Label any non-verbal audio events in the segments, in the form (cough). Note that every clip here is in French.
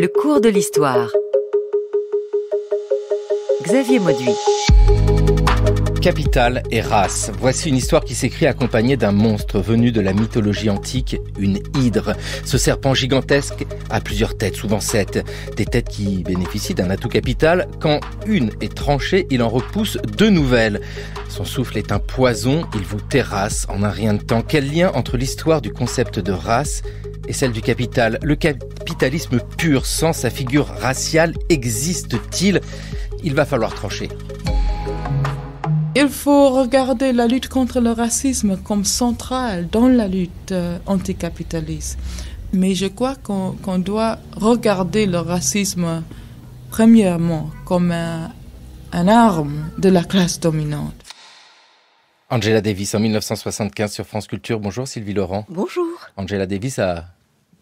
Le cours de l'histoire. Xavier Mauduit. Capital et race. Voici une histoire qui s'écrit accompagnée d'un monstre venu de la mythologie antique, une hydre. Ce serpent gigantesque a plusieurs têtes, souvent sept. Des têtes qui bénéficient d'un atout capital. Quand une est tranchée, il en repousse deux nouvelles. Son souffle est un poison, il vous terrasse en un rien de temps. Quel lien entre l'histoire du concept de race et celle du capital. Le capitalisme pur, sans sa figure raciale, existe-t-il Il va falloir trancher. Il faut regarder la lutte contre le racisme comme centrale dans la lutte euh, anticapitaliste. Mais je crois qu'on doit regarder le racisme premièrement comme un, un arme de la classe dominante. Angela Davis en 1975 sur France Culture. Bonjour Sylvie Laurent. Bonjour. Angela Davis a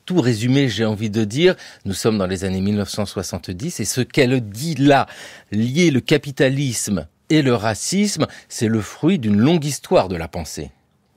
tout résumé, j'ai envie de dire, nous sommes dans les années 1970 et ce qu'elle dit là, lier le capitalisme et le racisme, c'est le fruit d'une longue histoire de la pensée.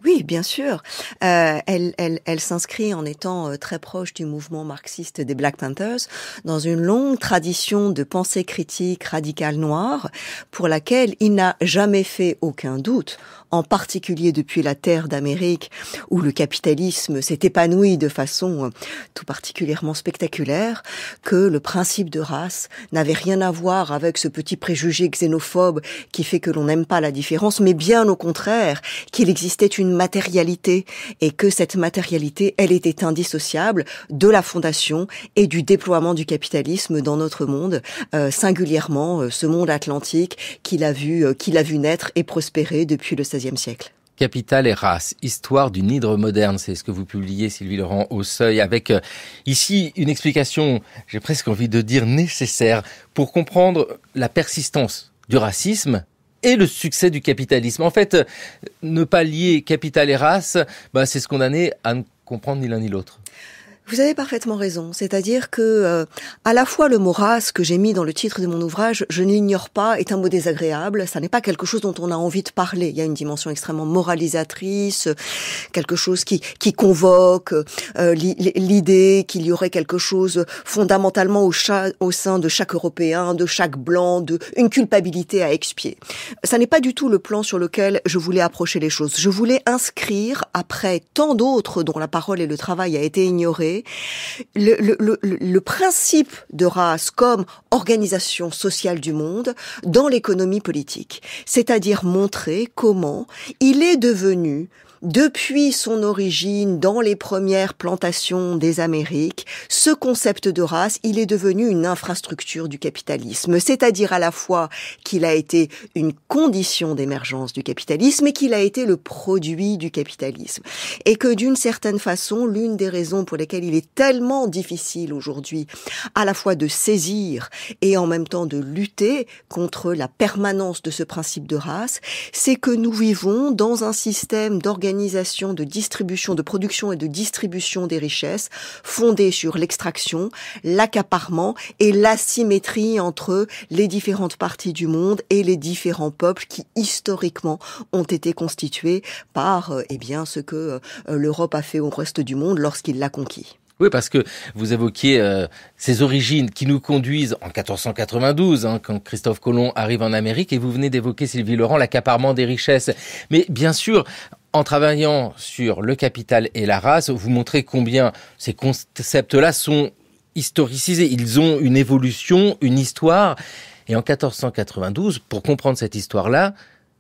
Oui, bien sûr. Euh, elle, elle s'inscrit en étant euh, très proche du mouvement marxiste des Black Panthers dans une longue tradition de pensée critique radicale noire pour laquelle il n'a jamais fait aucun doute en particulier depuis la terre d'Amérique où le capitalisme s'est épanoui de façon tout particulièrement spectaculaire, que le principe de race n'avait rien à voir avec ce petit préjugé xénophobe qui fait que l'on n'aime pas la différence, mais bien au contraire, qu'il existait une matérialité et que cette matérialité, elle était indissociable de la fondation et du déploiement du capitalisme dans notre monde, euh, singulièrement euh, ce monde atlantique qu'il a vu, euh, qu'il a vu naître et prospérer depuis le 16 siècle. Capital et race, histoire d'une hydre moderne, c'est ce que vous publiez, Sylvie Laurent, au seuil, avec euh, ici une explication, j'ai presque envie de dire nécessaire, pour comprendre la persistance du racisme et le succès du capitalisme. En fait, euh, ne pas lier capital et race, bah, c'est se condamner à ne comprendre ni l'un ni l'autre. Vous avez parfaitement raison, c'est-à-dire que euh, à la fois le mot race que j'ai mis dans le titre de mon ouvrage, je n'ignore pas, est un mot désagréable, ça n'est pas quelque chose dont on a envie de parler, il y a une dimension extrêmement moralisatrice, euh, quelque chose qui qui convoque euh, l'idée qu'il y aurait quelque chose fondamentalement au, au sein de chaque européen, de chaque blanc, de une culpabilité à expier. Ça n'est pas du tout le plan sur lequel je voulais approcher les choses. Je voulais inscrire après tant d'autres dont la parole et le travail a été ignoré le, le principe de race comme organisation sociale du monde dans l'économie politique, c'est-à-dire montrer comment il est devenu depuis son origine dans les premières plantations des Amériques, ce concept de race, il est devenu une infrastructure du capitalisme, c'est-à-dire à la fois qu'il a été une condition d'émergence du capitalisme et qu'il a été le produit du capitalisme. Et que d'une certaine façon, l'une des raisons pour lesquelles il est tellement difficile aujourd'hui à la fois de saisir et en même temps de lutter contre la permanence de ce principe de race, c'est que nous vivons dans un système d'organisation organisation de distribution, de production et de distribution des richesses fondée sur l'extraction, l'accaparement et l'asymétrie entre les différentes parties du monde et les différents peuples qui historiquement ont été constitués par eh bien ce que euh, l'Europe a fait au reste du monde lorsqu'il l'a conquis. Oui, parce que vous évoquiez euh, ces origines qui nous conduisent en 1492, hein, quand Christophe Colomb arrive en Amérique, et vous venez d'évoquer, Sylvie Laurent, l'accaparement des richesses. Mais bien sûr, en travaillant sur le capital et la race, vous montrez combien ces concepts-là sont historicisés. Ils ont une évolution, une histoire. Et en 1492, pour comprendre cette histoire-là,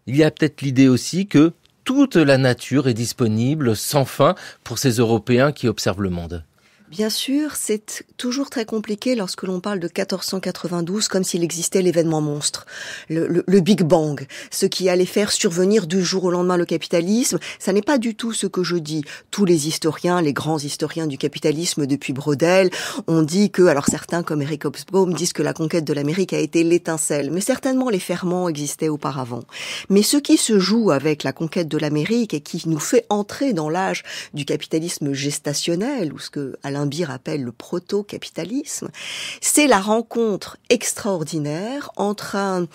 il y a peut-être l'idée aussi que toute la nature est disponible sans fin pour ces Européens qui observent le monde. Bien sûr, c'est toujours très compliqué lorsque l'on parle de 1492 comme s'il existait l'événement monstre, le, Big Bang, ce qui allait faire survenir du jour au lendemain le capitalisme. Ça n'est pas du tout ce que je dis. Tous les historiens, les grands historiens du capitalisme depuis Brodel, ont dit que, alors certains comme Eric Hobsbawm disent que la conquête de l'Amérique a été l'étincelle, mais certainement les ferments existaient auparavant. Mais ce qui se joue avec la conquête de l'Amérique et qui nous fait entrer dans l'âge du capitalisme gestationnel, ou ce que Alain bir appelle le proto-capitalisme, c'est la rencontre extraordinaire entre un,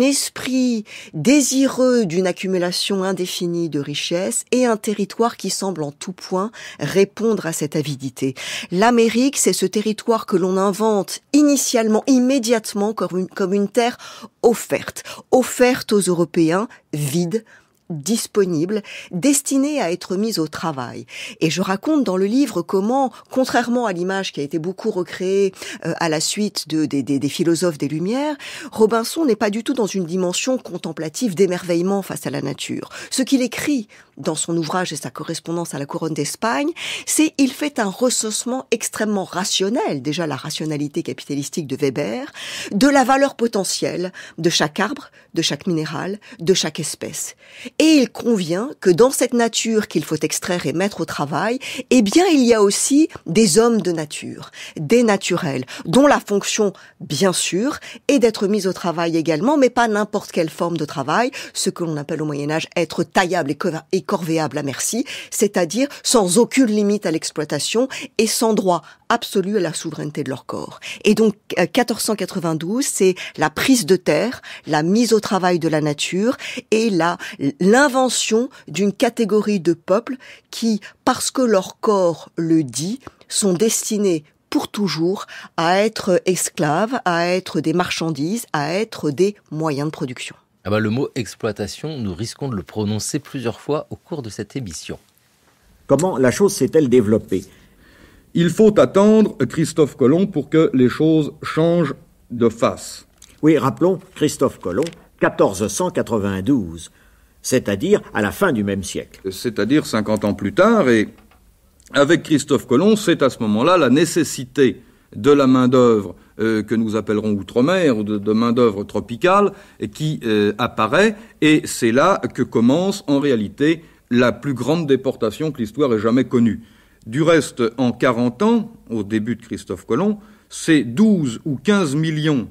esprit désireux d'une accumulation indéfinie de richesses et un territoire qui semble en tout point répondre à cette avidité. L'Amérique, c'est ce territoire que l'on invente initialement, immédiatement, comme une, comme une terre offerte, offerte aux Européens, vide, disponible, destiné à être mise au travail. Et je raconte dans le livre comment, contrairement à l'image qui a été beaucoup recréée euh, à la suite de, des, des, philosophes des Lumières, Robinson n'est pas du tout dans une dimension contemplative d'émerveillement face à la nature. Ce qu'il écrit dans son ouvrage et sa correspondance à la couronne d'Espagne, c'est il fait un recensement extrêmement rationnel, déjà la rationalité capitalistique de Weber, de la valeur potentielle de chaque arbre, de chaque minéral, de chaque espèce. Et il convient que dans cette nature qu'il faut extraire et mettre au travail, eh bien, il y a aussi des hommes de nature, des naturels, dont la fonction, bien sûr, est d'être mis au travail également, mais pas n'importe quelle forme de travail, ce que l'on appelle au Moyen-Âge être taillable et corvéable à merci, c'est-à-dire sans aucune limite à l'exploitation et sans droit absolu à la souveraineté de leur corps. Et donc, 1492, euh, c'est la prise de terre, la mise au travail de la nature et la, l'invention d'une catégorie de peuples qui, parce que leur corps le dit, sont destinés pour toujours à être esclaves, à être des marchandises, à être des moyens de production. Ah bah, le mot exploitation, nous risquons de le prononcer plusieurs fois au cours de cette émission. Comment la chose s'est-elle développée Il faut attendre Christophe Colomb pour que les choses changent de face. Oui, rappelons Christophe Colomb, 1492 c'est-à-dire à la fin du même siècle. C'est-à-dire 50 ans plus tard, et avec Christophe Colomb, c'est à ce moment-là la nécessité de la main-d'œuvre euh, que nous appellerons outre-mer ou de, main-d'œuvre tropicale qui euh, apparaît, et c'est là que commence en réalité la plus grande déportation que l'histoire ait jamais connue. Du reste, en 40 ans, au début de Christophe Colomb, ces 12 ou 15 millions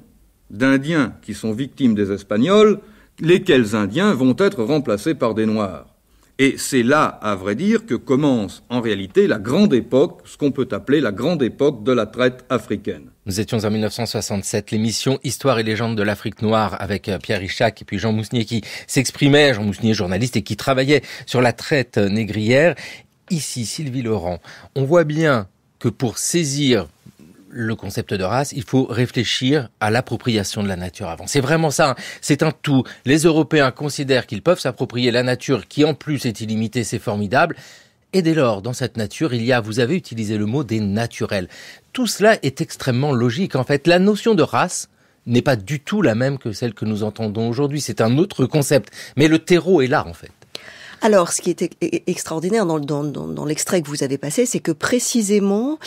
d'Indiens qui sont victimes des Espagnols lesquels Indiens vont être remplacés par des Noirs. Et c'est là, à vrai dire, que commence en réalité la grande époque, ce qu'on peut appeler la grande époque de la traite africaine. Nous étions en 1967. L'émission Histoire et légende de l'Afrique noire avec euh, Pierre Richac et puis Jean Mousnier qui s'exprimait, Jean Mousnier journaliste et qui travaillait sur la traite euh, négrière. Ici, Sylvie Laurent, on voit bien que pour saisir le concept de race, il faut réfléchir à l'appropriation de la nature avant. C'est vraiment ça, hein. c'est un tout. Les Européens considèrent qu'ils peuvent s'approprier la nature qui en plus est illimitée, c'est formidable. Et dès lors, dans cette nature, il y a, vous avez utilisé le mot des naturels. Tout cela est extrêmement logique. En fait, la notion de race n'est pas du tout la même que celle que nous entendons aujourd'hui. C'est un autre concept. Mais le terreau est là, en fait. Alors, ce qui est e-, extraordinaire dans, l'extrait que vous avez passé, c'est que précisément,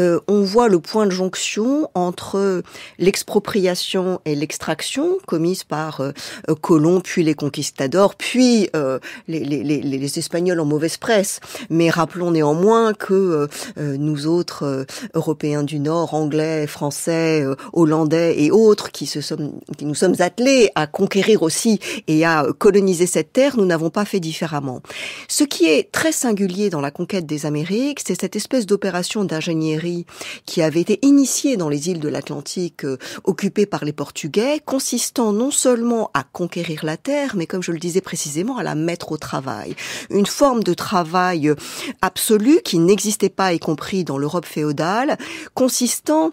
euh, on voit le point de jonction entre l'expropriation et l'extraction commise par euh, Colomb, puis les conquistadors, puis euh, les, les, Espagnols en mauvaise presse. Mais rappelons néanmoins que nous autres Européens du Nord, Anglais, Français, Hollandais et autres, qui, se qui nous sommes attelés à conquérir aussi et à coloniser cette terre, nous n'avons pas fait différemment. Ce qui est très singulier dans la conquête des Amériques, c'est cette espèce d'opération d'ingénierie qui avait été initiée dans les îles de l'Atlantique euh, occupées par les Portugais, consistant non seulement à conquérir la terre, mais comme je le disais précisément, à la mettre au travail. Une forme de travail euh, absolu qui n'existait pas, y compris dans l'Europe féodale, consistant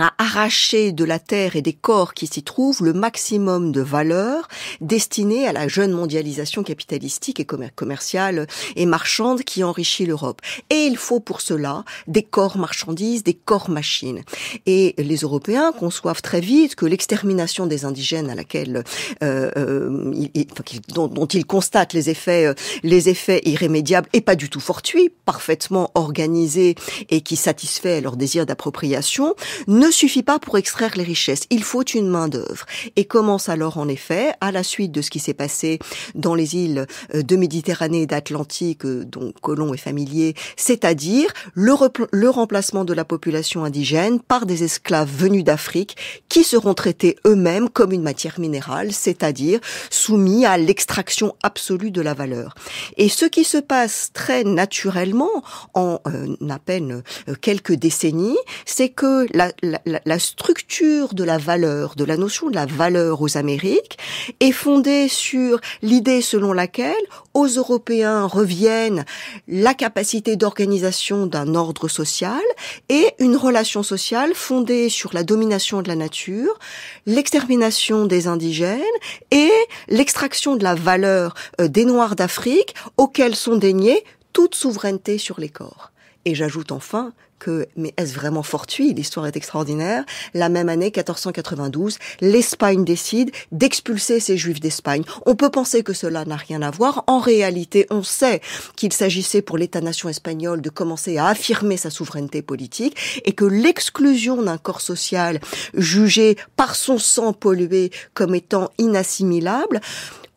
à arracher de la terre et des corps qui s'y trouvent le maximum de valeur destinée à la jeune mondialisation capitalistique et commerciale et marchande qui enrichit l'Europe. Et il faut pour cela des corps marchandises, des corps machines. Et les Européens conçoivent très vite que l'extermination des indigènes à laquelle euh, euh, il, dont, ils constatent les effets, euh, les effets irrémédiables et pas du tout fortuits, parfaitement organisés et qui satisfait leur désir d'appropriation, ne suffit pas pour extraire les richesses. Il faut une main d'œuvre. Et commence alors, en effet, à la suite de ce qui s'est passé dans les îles euh, de Méditerranée euh, et d'Atlantique, dont Colomb est familier, c'est-à-dire le, remplacement de la population indigène par des esclaves venus d'Afrique qui seront traités eux-mêmes comme une matière minérale, c'est-à-dire soumis à l'extraction absolue de la valeur. Et ce qui se passe très naturellement en euh, à peine quelques décennies, c'est que la la, structure de la valeur, de la notion de la valeur aux Amériques, est fondée sur l'idée selon laquelle aux Européens reviennent la capacité d'organisation d'un ordre social et une relation sociale fondée sur la domination de la nature, l'extermination des indigènes et l'extraction de la valeur euh, des Noirs d'Afrique auxquels sont déniées toute souveraineté sur les corps. Et j'ajoute enfin mais est-ce vraiment fortuit L'histoire est extraordinaire. La même année, 1492, l'Espagne décide d'expulser ses Juifs d'Espagne. On peut penser que cela n'a rien à voir. En réalité, on sait qu'il s'agissait pour l'État-nation espagnol de commencer à affirmer sa souveraineté politique et que l'exclusion d'un corps social jugé par son sang pollué comme étant inassimilable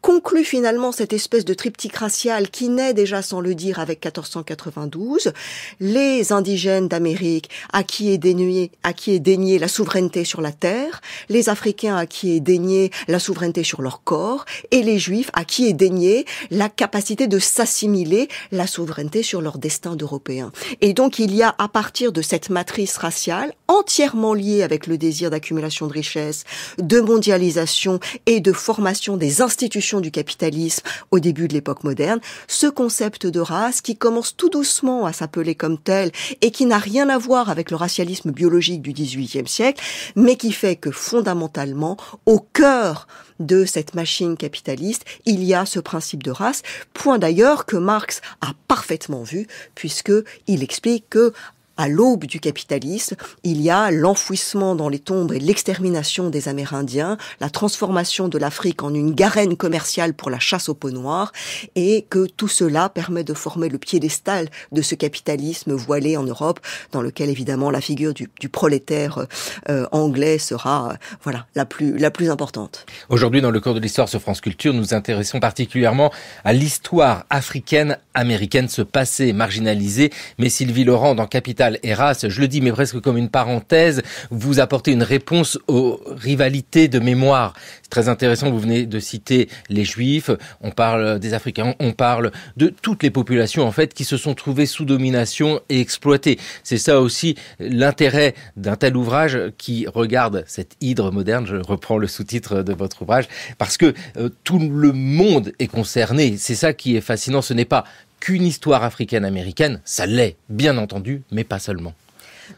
conclut finalement cette espèce de triptyque racial qui naît déjà sans le dire avec 1492, les indigènes d'Amérique à qui est dénué, à qui est déniée la souveraineté sur la terre, les Africains à qui est déniée la souveraineté sur leur corps et les Juifs à qui est déniée la capacité de s'assimiler la souveraineté sur leur destin d'Européens. Et donc il y a à partir de cette matrice raciale entièrement lié avec le désir d'accumulation de richesses, de mondialisation et de formation des institutions du capitalisme au début de l'époque moderne, ce concept de race qui commence tout doucement à s'appeler comme tel et qui n'a rien à voir avec le racialisme biologique du XVIIIe siècle, mais qui fait que fondamentalement, au cœur de cette machine capitaliste, il y a ce principe de race, point d'ailleurs que Marx a parfaitement vu, puisque il explique que à l'aube du capitalisme, il y a l'enfouissement dans les tombes et l'extermination des Amérindiens, la transformation de l'Afrique en une garenne commerciale pour la chasse aux peaux noires, et que tout cela permet de former le piédestal de ce capitalisme voilé en Europe, dans lequel évidemment la figure du, prolétaire euh, anglais sera euh, voilà la plus la plus importante. Aujourd'hui, dans le cours de l'histoire sur France Culture, nous intéressons particulièrement à l'histoire africaine américaine, ce passé marginalisé. Mais Sylvie Laurent, dans Capital et race, je le dis, mais presque comme une parenthèse, vous apportez une réponse aux rivalités de mémoire. C'est très intéressant, vous venez de citer les Juifs, on parle des Africains, on parle de toutes les populations, en fait, qui se sont trouvées sous domination et exploitées. C'est ça aussi l'intérêt d'un tel ouvrage qui regarde cette hydre moderne, je reprends le sous-titre de votre ouvrage, parce que euh, tout le monde est concerné. C'est ça qui est fascinant. Ce n'est pas qu'une histoire africaine-américaine, ça l'est, bien entendu, mais pas seulement.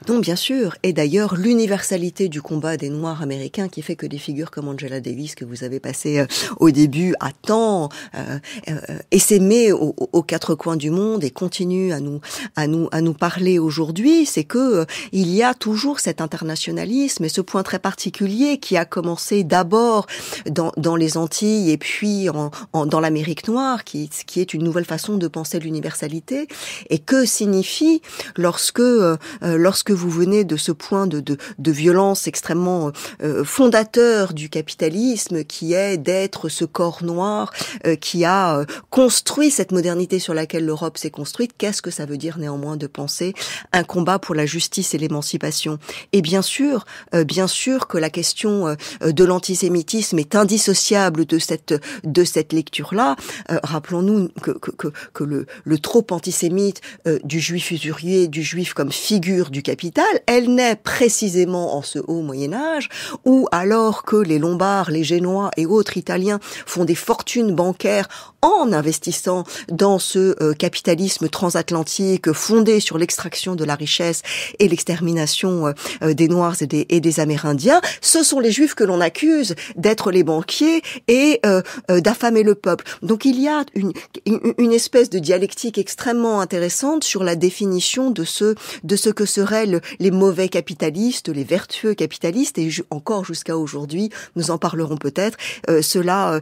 Donc bien sûr. Et d'ailleurs, l'universalité du combat des Noirs américains qui fait que des figures comme Angela Davis, que vous avez passé euh, au début à temps, euh, euh, aux, quatre coins du monde et continue à nous, à nous, à nous parler aujourd'hui, c'est que euh, il y a toujours cet internationalisme et ce point très particulier qui a commencé d'abord dans, dans les Antilles et puis en, dans l'Amérique noire, qui, qui est une nouvelle façon de penser l'universalité. Et que signifie lorsque, euh, lorsque que vous venez de ce point de, de, violence extrêmement euh, euh, fondateur du capitalisme, qui est d'être ce corps noir euh, qui a construit cette modernité sur laquelle l'Europe s'est construite, qu'est-ce que ça veut dire néanmoins de penser un combat pour la justice et l'émancipation Et bien sûr, bien sûr que la question de l'antisémitisme est indissociable de cette de cette lecture-là. Rappelons-nous que, que, le, le trop antisémite du juif usurier, du juif comme figure du capital, elle naît précisément en ce haut Moyen Âge, où alors que les Lombards, les Génois et autres Italiens font des fortunes bancaires en investissant dans ce euh, capitalisme transatlantique fondé sur l'extraction de la richesse et l'extermination euh, des Noirs et des, Amérindiens, ce sont les Juifs que l'on accuse d'être les banquiers et euh, d'affamer le peuple. Donc il y a une, espèce de dialectique extrêmement intéressante sur la définition de ce, de ce que seraient les mauvais capitalistes, les vertueux capitalistes, et encore jusqu'à aujourd'hui, nous en parlerons peut-être, cela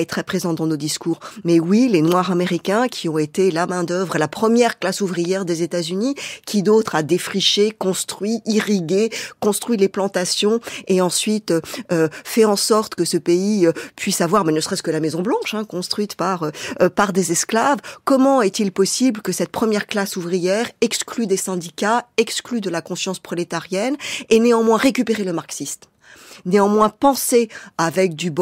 est très présent dans nos discours. Mais oui, les Noirs américains qui ont été la main d'œuvre, la première classe ouvrière des États-Unis, qui d'autres a défriché, construit, irrigué, construit les plantations et ensuite euh, euh, fait en sorte que ce pays euh, puisse avoir, mais ne serait-ce que la Maison Blanche, hein, construite par par des esclaves. Comment est-il possible que cette première classe ouvrière, exclue des syndicats, exclue de la conscience prolétarienne, et néanmoins récupérer le marxiste néanmoins penser avec Du Bois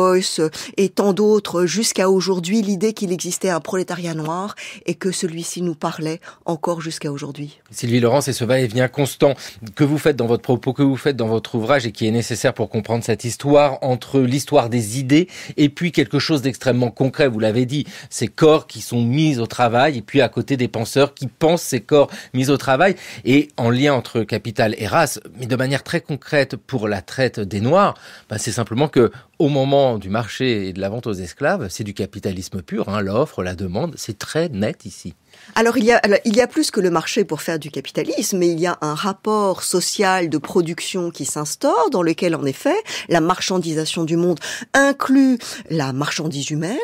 et tant d'autres jusqu'à aujourd'hui l'idée qu'il existait un prolétariat noir et que celui-ci nous parlait encore jusqu'à aujourd'hui. Sylvie Laurent, c'est ce va-et-vient constant que vous faites dans votre propos, que vous faites dans votre ouvrage et qui est nécessaire pour comprendre cette histoire entre l'histoire des idées et puis quelque chose d'extrêmement concret, vous l'avez dit, ces corps qui sont mis au travail et puis à côté des penseurs qui pensent ces corps mis au travail et en lien entre capital et race, mais de manière très concrète pour la traite des Noirs, bah, c'est simplement que au moment du marché et de la vente aux esclaves, c'est du capitalisme pur, hein, l'offre, la demande, c'est très net ici alors il, y a, plus que le marché pour faire du capitalisme, mais il y a un rapport social de production qui s'instaure, dans lequel, en effet, la marchandisation du monde inclut la marchandise humaine,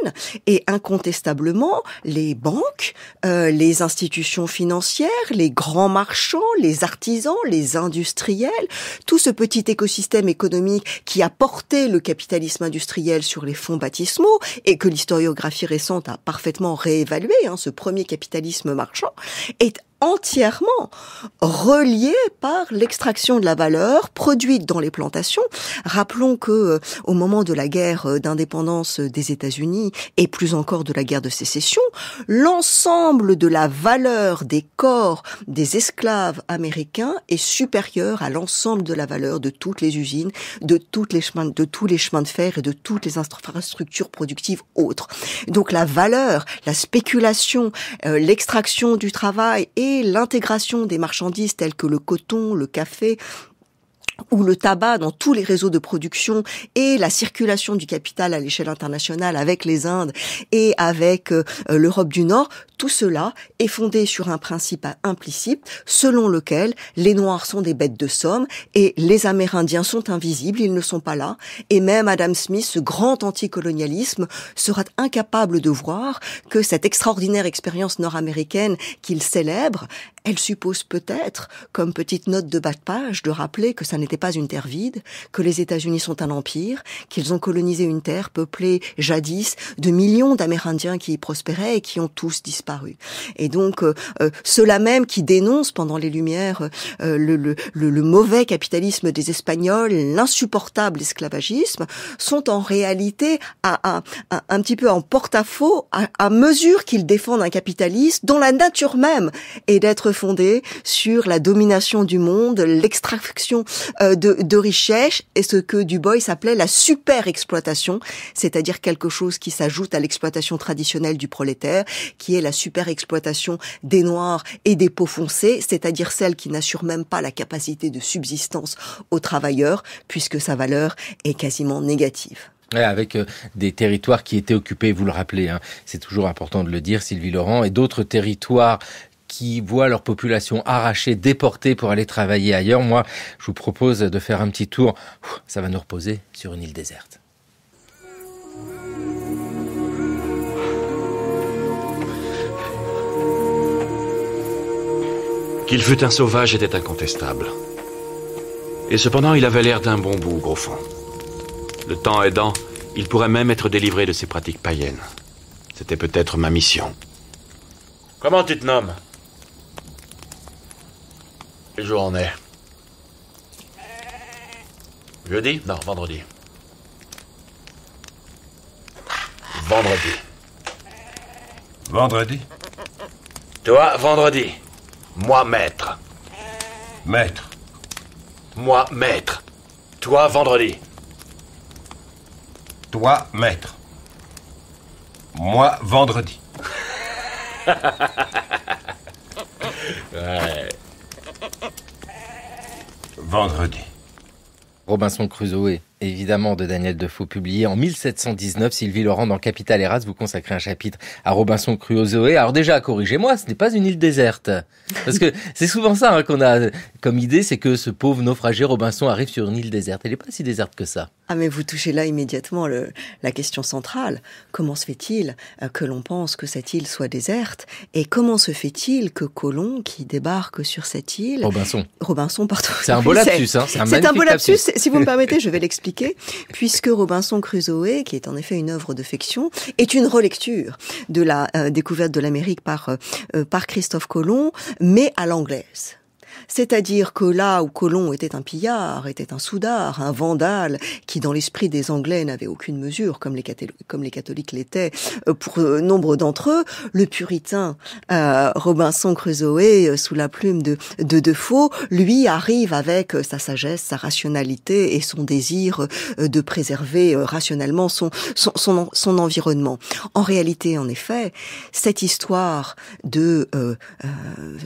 et incontestablement, les banques, euh, les institutions financières, les grands marchands, les artisans, les industriels, tout ce petit écosystème économique qui a porté le capitalisme industriel sur les fonds baptismaux, et que l'historiographie récente a parfaitement réévalué, hein, ce premier capitalisme marchand, est entièrement relié par l'extraction de la valeur produite dans les plantations. Rappelons que euh, au moment de la guerre euh, d'indépendance euh, des États-Unis et plus encore de la guerre de sécession, l'ensemble de la valeur des corps des esclaves américains est supérieur à l'ensemble de la valeur de toutes les usines, de toutes les chemins de tous les chemins de fer et de toutes les infrastructures productives autres. Donc la valeur, la spéculation, l'extraction du travail et l'intégration des marchandises telles que le coton, le café où le tabac dans tous les réseaux de production et la circulation du capital à l'échelle internationale avec les Indes et avec euh, euh, l'Europe du Nord, tout cela est fondé sur un principe implicite selon lequel les Noirs sont des bêtes de somme et les Amérindiens sont invisibles, ils ne sont pas là, et même Adam Smith, ce grand anticolonialisme, sera incapable de voir que cette extraordinaire expérience nord-américaine qu'il célèbre, elle suppose peut-être, comme petite note de bas de page, de rappeler que ça n'était pas une terre vide, que les États-Unis sont un empire, qu'ils ont colonisé une terre peuplée jadis de millions d'Amérindiens qui y prospéraient et qui ont tous disparu. Et donc, euh, euh, ceux-là même qui dénoncent pendant les Lumières euh, le, le, le, mauvais capitalisme des Espagnols, l'insupportable esclavagisme, sont en réalité à, un petit peu en porte-à-faux à, mesure qu'ils défendent un capitalisme dont la nature même est d'être fondée sur la domination du monde, l'extraction euh, de, de richesse et ce que Dubois s'appelait la super exploitation, c'est-à-dire quelque chose qui s'ajoute à l'exploitation traditionnelle du prolétaire, qui est la super exploitation des noirs et des peaux foncées, c'est-à-dire celle qui n'assure même pas la capacité de subsistance aux travailleurs, puisque sa valeur est quasiment négative. avec euh, des territoires qui étaient occupés, vous le rappelez, hein. c'est toujours important de le dire, Sylvie Laurent, et d'autres territoires qui voient leur population arrachée, déportée pour aller travailler ailleurs, moi, je vous propose de faire un petit tour. Ça va nous reposer sur une île déserte. Qu'il fût un sauvage était incontestable. Et cependant, il avait l'air d'un bon bout, gros fond. Le temps aidant, il pourrait même être délivré de ses pratiques païennes. C'était peut-être ma mission. Comment tu te nommes journée Jeudi Non, vendredi. Vendredi. Vendredi Toi, vendredi. Moi, maître. Maître. Moi, maître. Toi, vendredi. Toi, maître. Moi, vendredi. (laughs) Vendredi. Robinson Crusoe, évidemment, de Daniel Defoe, publié en 1719. Sylvie Laurent, dans Capital Eras, vous consacrez un chapitre à Robinson Crusoe. Alors déjà, corrigez-moi, ce n'est pas une île déserte. Parce que c'est souvent ça hein, qu'on a comme idée, c'est que ce pauvre naufragé Robinson arrive sur une île déserte. Elle n'est pas si déserte que ça. Ah mais vous touchez là immédiatement la question centrale. Comment se fait-il euh, que l'on pense que cette île soit déserte Et comment se fait-il que Colomb, qui débarque sur cette île... Robinson. Robinson, pardon. C'est un beau (laughs) hein C'est un, un, beau lapsus, si vous me permettez, je vais (laughs) l'expliquer. Puisque Robinson Crusoe, qui est en effet une œuvre de fiction, est une relecture de la euh, découverte de l'Amérique par, euh, par Christophe Colomb, mais à l'anglaise. C'est-à-dire que là où Colomb était un pillard, était un soudard, un vandale, qui dans l'esprit des Anglais n'avait aucune mesure, comme les, comme les catholiques l'étaient euh, pour euh, nombre d'entre eux, le puritain euh, Robinson Crusoe, sous la plume de, Defoe, lui arrive avec sa sagesse, sa rationalité et son désir de préserver rationnellement son, son, son, environnement. En réalité, en effet, cette histoire de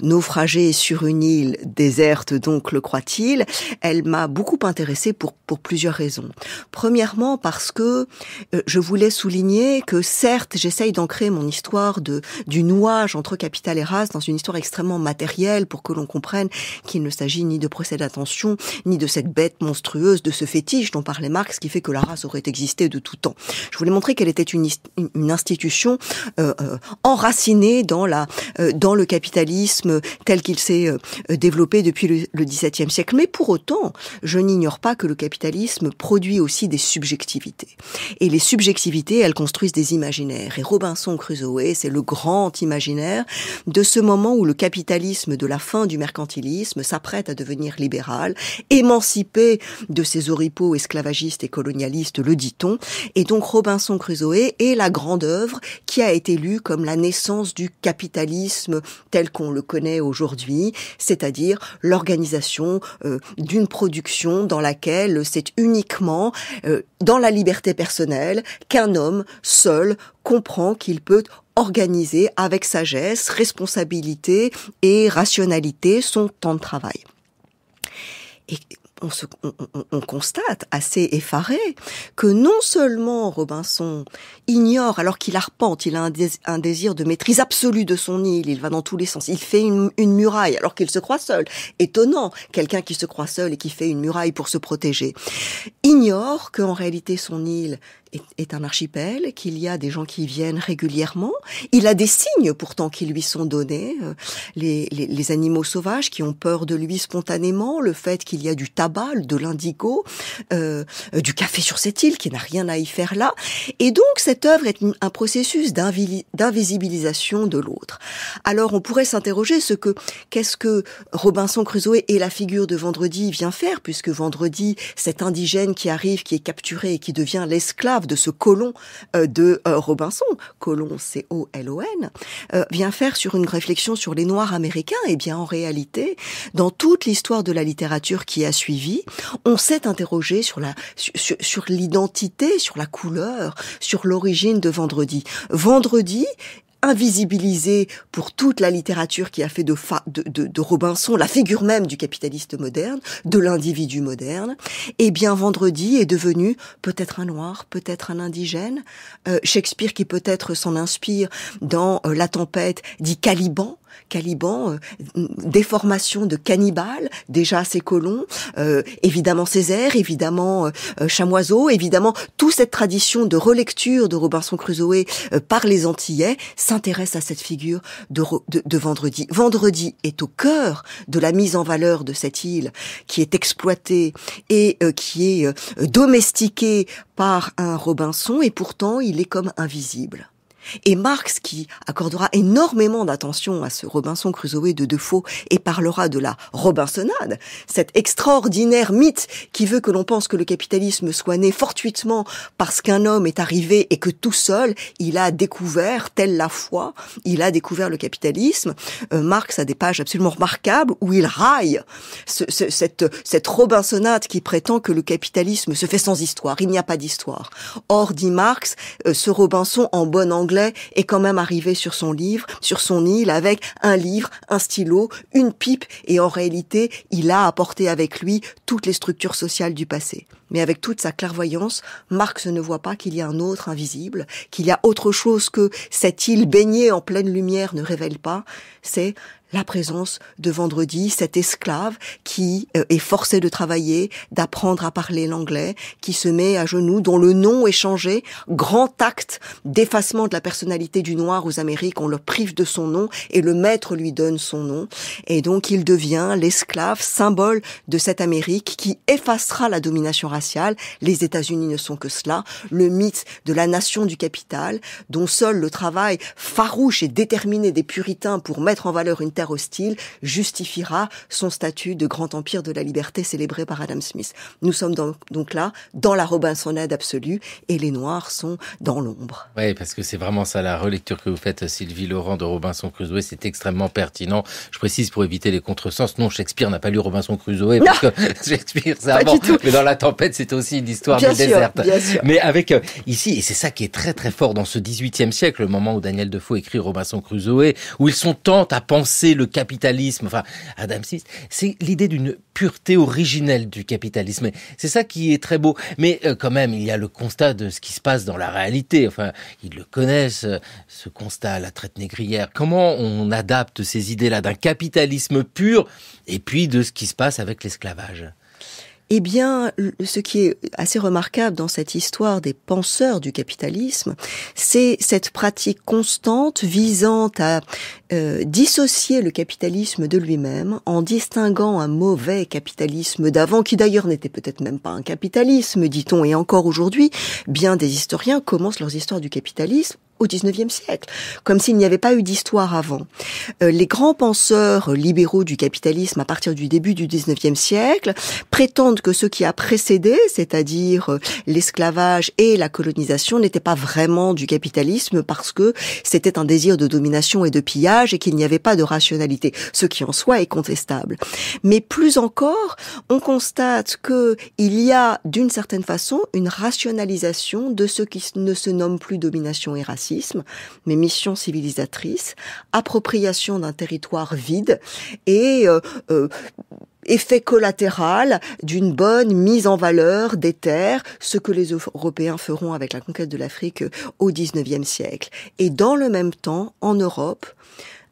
naufragé sur une île, déserte donc, le croit-il, elle m'a beaucoup intéressée pour, pour plusieurs raisons. Premièrement, parce que euh, je voulais souligner que certes, j'essaye d'ancrer mon histoire de, du nouage entre capital et race dans une histoire extrêmement matérielle pour que l'on comprenne qu'il ne s'agit ni de procès d'attention, ni de cette bête monstrueuse, de ce fétiche dont parlait Marx qui fait que la race aurait existé de tout temps. Je voulais montrer qu'elle était une, institution euh, euh, enracinée dans la, dans le capitalisme tel qu'il s'est développé depuis le XVIIe siècle. Mais pour autant, je n'ignore pas que le capitalisme produit aussi des subjectivités. Et les subjectivités, elles construisent des imaginaires. Et Robinson Crusoe, c'est le grand imaginaire de ce moment où le capitalisme de la fin du mercantilisme s'apprête à devenir libéral, émancipé de ses oripeaux esclavagistes et colonialistes, le dit-on. Et donc Robinson Crusoe est la grande œuvre qui a été lue comme la naissance du capitalisme tel qu'on le connaît aujourd'hui, c'est-à-dire l'organisation euh, d'une production dans laquelle c'est uniquement euh, dans la liberté personnelle qu'un homme seul comprend qu'il peut organiser avec sagesse, responsabilité et rationalité son temps de travail on, constate assez effaré que non seulement Robinson ignore, alors qu'il arpente, il a un, désir de maîtrise absolue de son île, il va dans tous les sens, il fait une, une muraille alors qu'il se croit seul. Étonnant, quelqu'un qui se croit seul et qui fait une muraille pour se protéger. Ignore qu'en réalité son île est, un archipel, qu'il y a des gens qui viennent régulièrement. Il a des signes pourtant qui lui sont donnés. Euh, les, les, animaux sauvages qui ont peur de lui spontanément, le fait qu'il y a du tabac, de l'indigo, euh, du café sur cette île qui n'a rien à y faire là. Et donc cette œuvre est un processus d'invisibilisation de l'autre. Alors on pourrait s'interroger ce que qu'est-ce que Robinson Crusoe et la figure de Vendredi vient faire, puisque Vendredi, cet indigène qui arrive, qui est capturé et qui devient l'esclave de ce colon euh, de euh, Robinson, colon C-O-L-O-N, euh, vient faire sur une réflexion sur les Noirs américains, et eh bien en réalité, dans toute l'histoire de la littérature qui a suivi, on s'est interrogé sur la sur l'identité, sur la couleur, sur l'origine de Vendredi. Vendredi invisibilisé pour toute la littérature qui a fait de, de, de, Robinson la figure même du capitaliste moderne, de l'individu moderne, et eh bien vendredi est devenu peut-être un noir, peut-être un indigène. Euh, Shakespeare qui peut-être s'en inspire dans euh, La tempête dit Caliban, Caliban, euh, déformation de cannibale, déjà ces colons, euh, évidemment Césaire, évidemment euh, Chamoiseau, évidemment toute cette tradition de relecture de Robinson Crusoe par les Antillais s'intéresse à cette figure de, Vendredi. Vendredi est au cœur de la mise en valeur de cette île qui est exploitée et qui est domestiquée par un Robinson et pourtant il est comme invisible. Et Marx, qui accordera énormément d'attention à ce Robinson Crusoe de Defoe et parlera de la Robinsonade, cet extraordinaire mythe qui veut que l'on pense que le capitalisme soit né fortuitement parce qu'un homme est arrivé et que tout seul, il a découvert, telle la foi, il a découvert le capitalisme. Euh, Marx a des pages absolument remarquables où il raille cette, cette Robinsonade qui prétend que le capitalisme se fait sans histoire, il n'y a pas d'histoire. Or, dit Marx, euh, ce Robinson en bon anglais est quand même arrivé sur son livre, sur son île, avec un livre, un stylo, une pipe, et en réalité, il a apporté avec lui toutes les structures sociales du passé. Mais avec toute sa clairvoyance, Marx ne voit pas qu'il y a un autre invisible, qu'il y a autre chose que cette île baignée en pleine lumière ne révèle pas, c'est la présence de vendredi, cet esclave qui euh, est forcé de travailler, d'apprendre à parler l'anglais, qui se met à genoux, dont le nom est changé, grand acte d'effacement de la personnalité du noir aux Amériques, on le prive de son nom et le maître lui donne son nom. Et donc il devient l'esclave, symbole de cette Amérique qui effacera la domination raciale. Les États-Unis ne sont que cela, le mythe de la nation du capital, dont seul le travail farouche et déterminé des puritains pour mettre en valeur une hostile justifiera son statut de grand empire de la liberté célébré par Adam Smith. Nous sommes donc là dans la Robinsonade absolue et les Noirs sont dans l'ombre. Oui, parce que c'est vraiment ça la relecture que vous faites, Sylvie Laurent de Robinson Crusoe, c'est extrêmement pertinent. Je précise pour éviter les contresens, non, Shakespeare n'a pas lu Robinson Crusoe parce que (laughs) Shakespeare, c'est avant. Mais dans la tempête, c'est aussi une histoire de déserte. Bien sûr. Mais avec euh, ici, et c'est ça qui est très très fort dans ce 18e siècle, le moment où Daniel Defoe écrit Robinson Crusoe, où ils sont tant à penser le capitalisme, enfin Adam Smith, c'est l'idée d'une pureté originelle du capitalisme. C'est ça qui est très beau. Mais euh, quand même, il y a le constat de ce qui se passe dans la réalité. Enfin, ils le connaissent, euh, ce constat, la traite négrière. Comment on adapte ces idées-là d'un capitalisme pur et puis de ce qui se passe avec l'esclavage eh bien, ce qui est assez remarquable dans cette histoire des penseurs du capitalisme, c'est cette pratique constante visant à euh, dissocier le capitalisme de lui-même en distinguant un mauvais capitalisme d'avant, qui d'ailleurs n'était peut-être même pas un capitalisme, dit-on, et encore aujourd'hui, bien des historiens commencent leurs histoires du capitalisme au XIXe siècle, comme s'il n'y avait pas eu d'histoire avant. Euh, les grands penseurs libéraux du capitalisme à partir du début du XIXe siècle prétendent que ce qui a précédé, c'est-à-dire euh, l'esclavage et la colonisation, n'était pas vraiment du capitalisme parce que c'était un désir de domination et de pillage et qu'il n'y avait pas de rationalité, ce qui en soi est contestable. Mais plus encore, on constate que il y a d'une certaine façon une rationalisation de ce qui ne se nomme plus domination et racisme mais mission civilisatrice, appropriation d'un territoire vide et euh, euh, effet collatéral d'une bonne mise en valeur des terres, ce que les Européens feront avec la conquête de l'Afrique au XIXe siècle. Et dans le même temps, en Europe,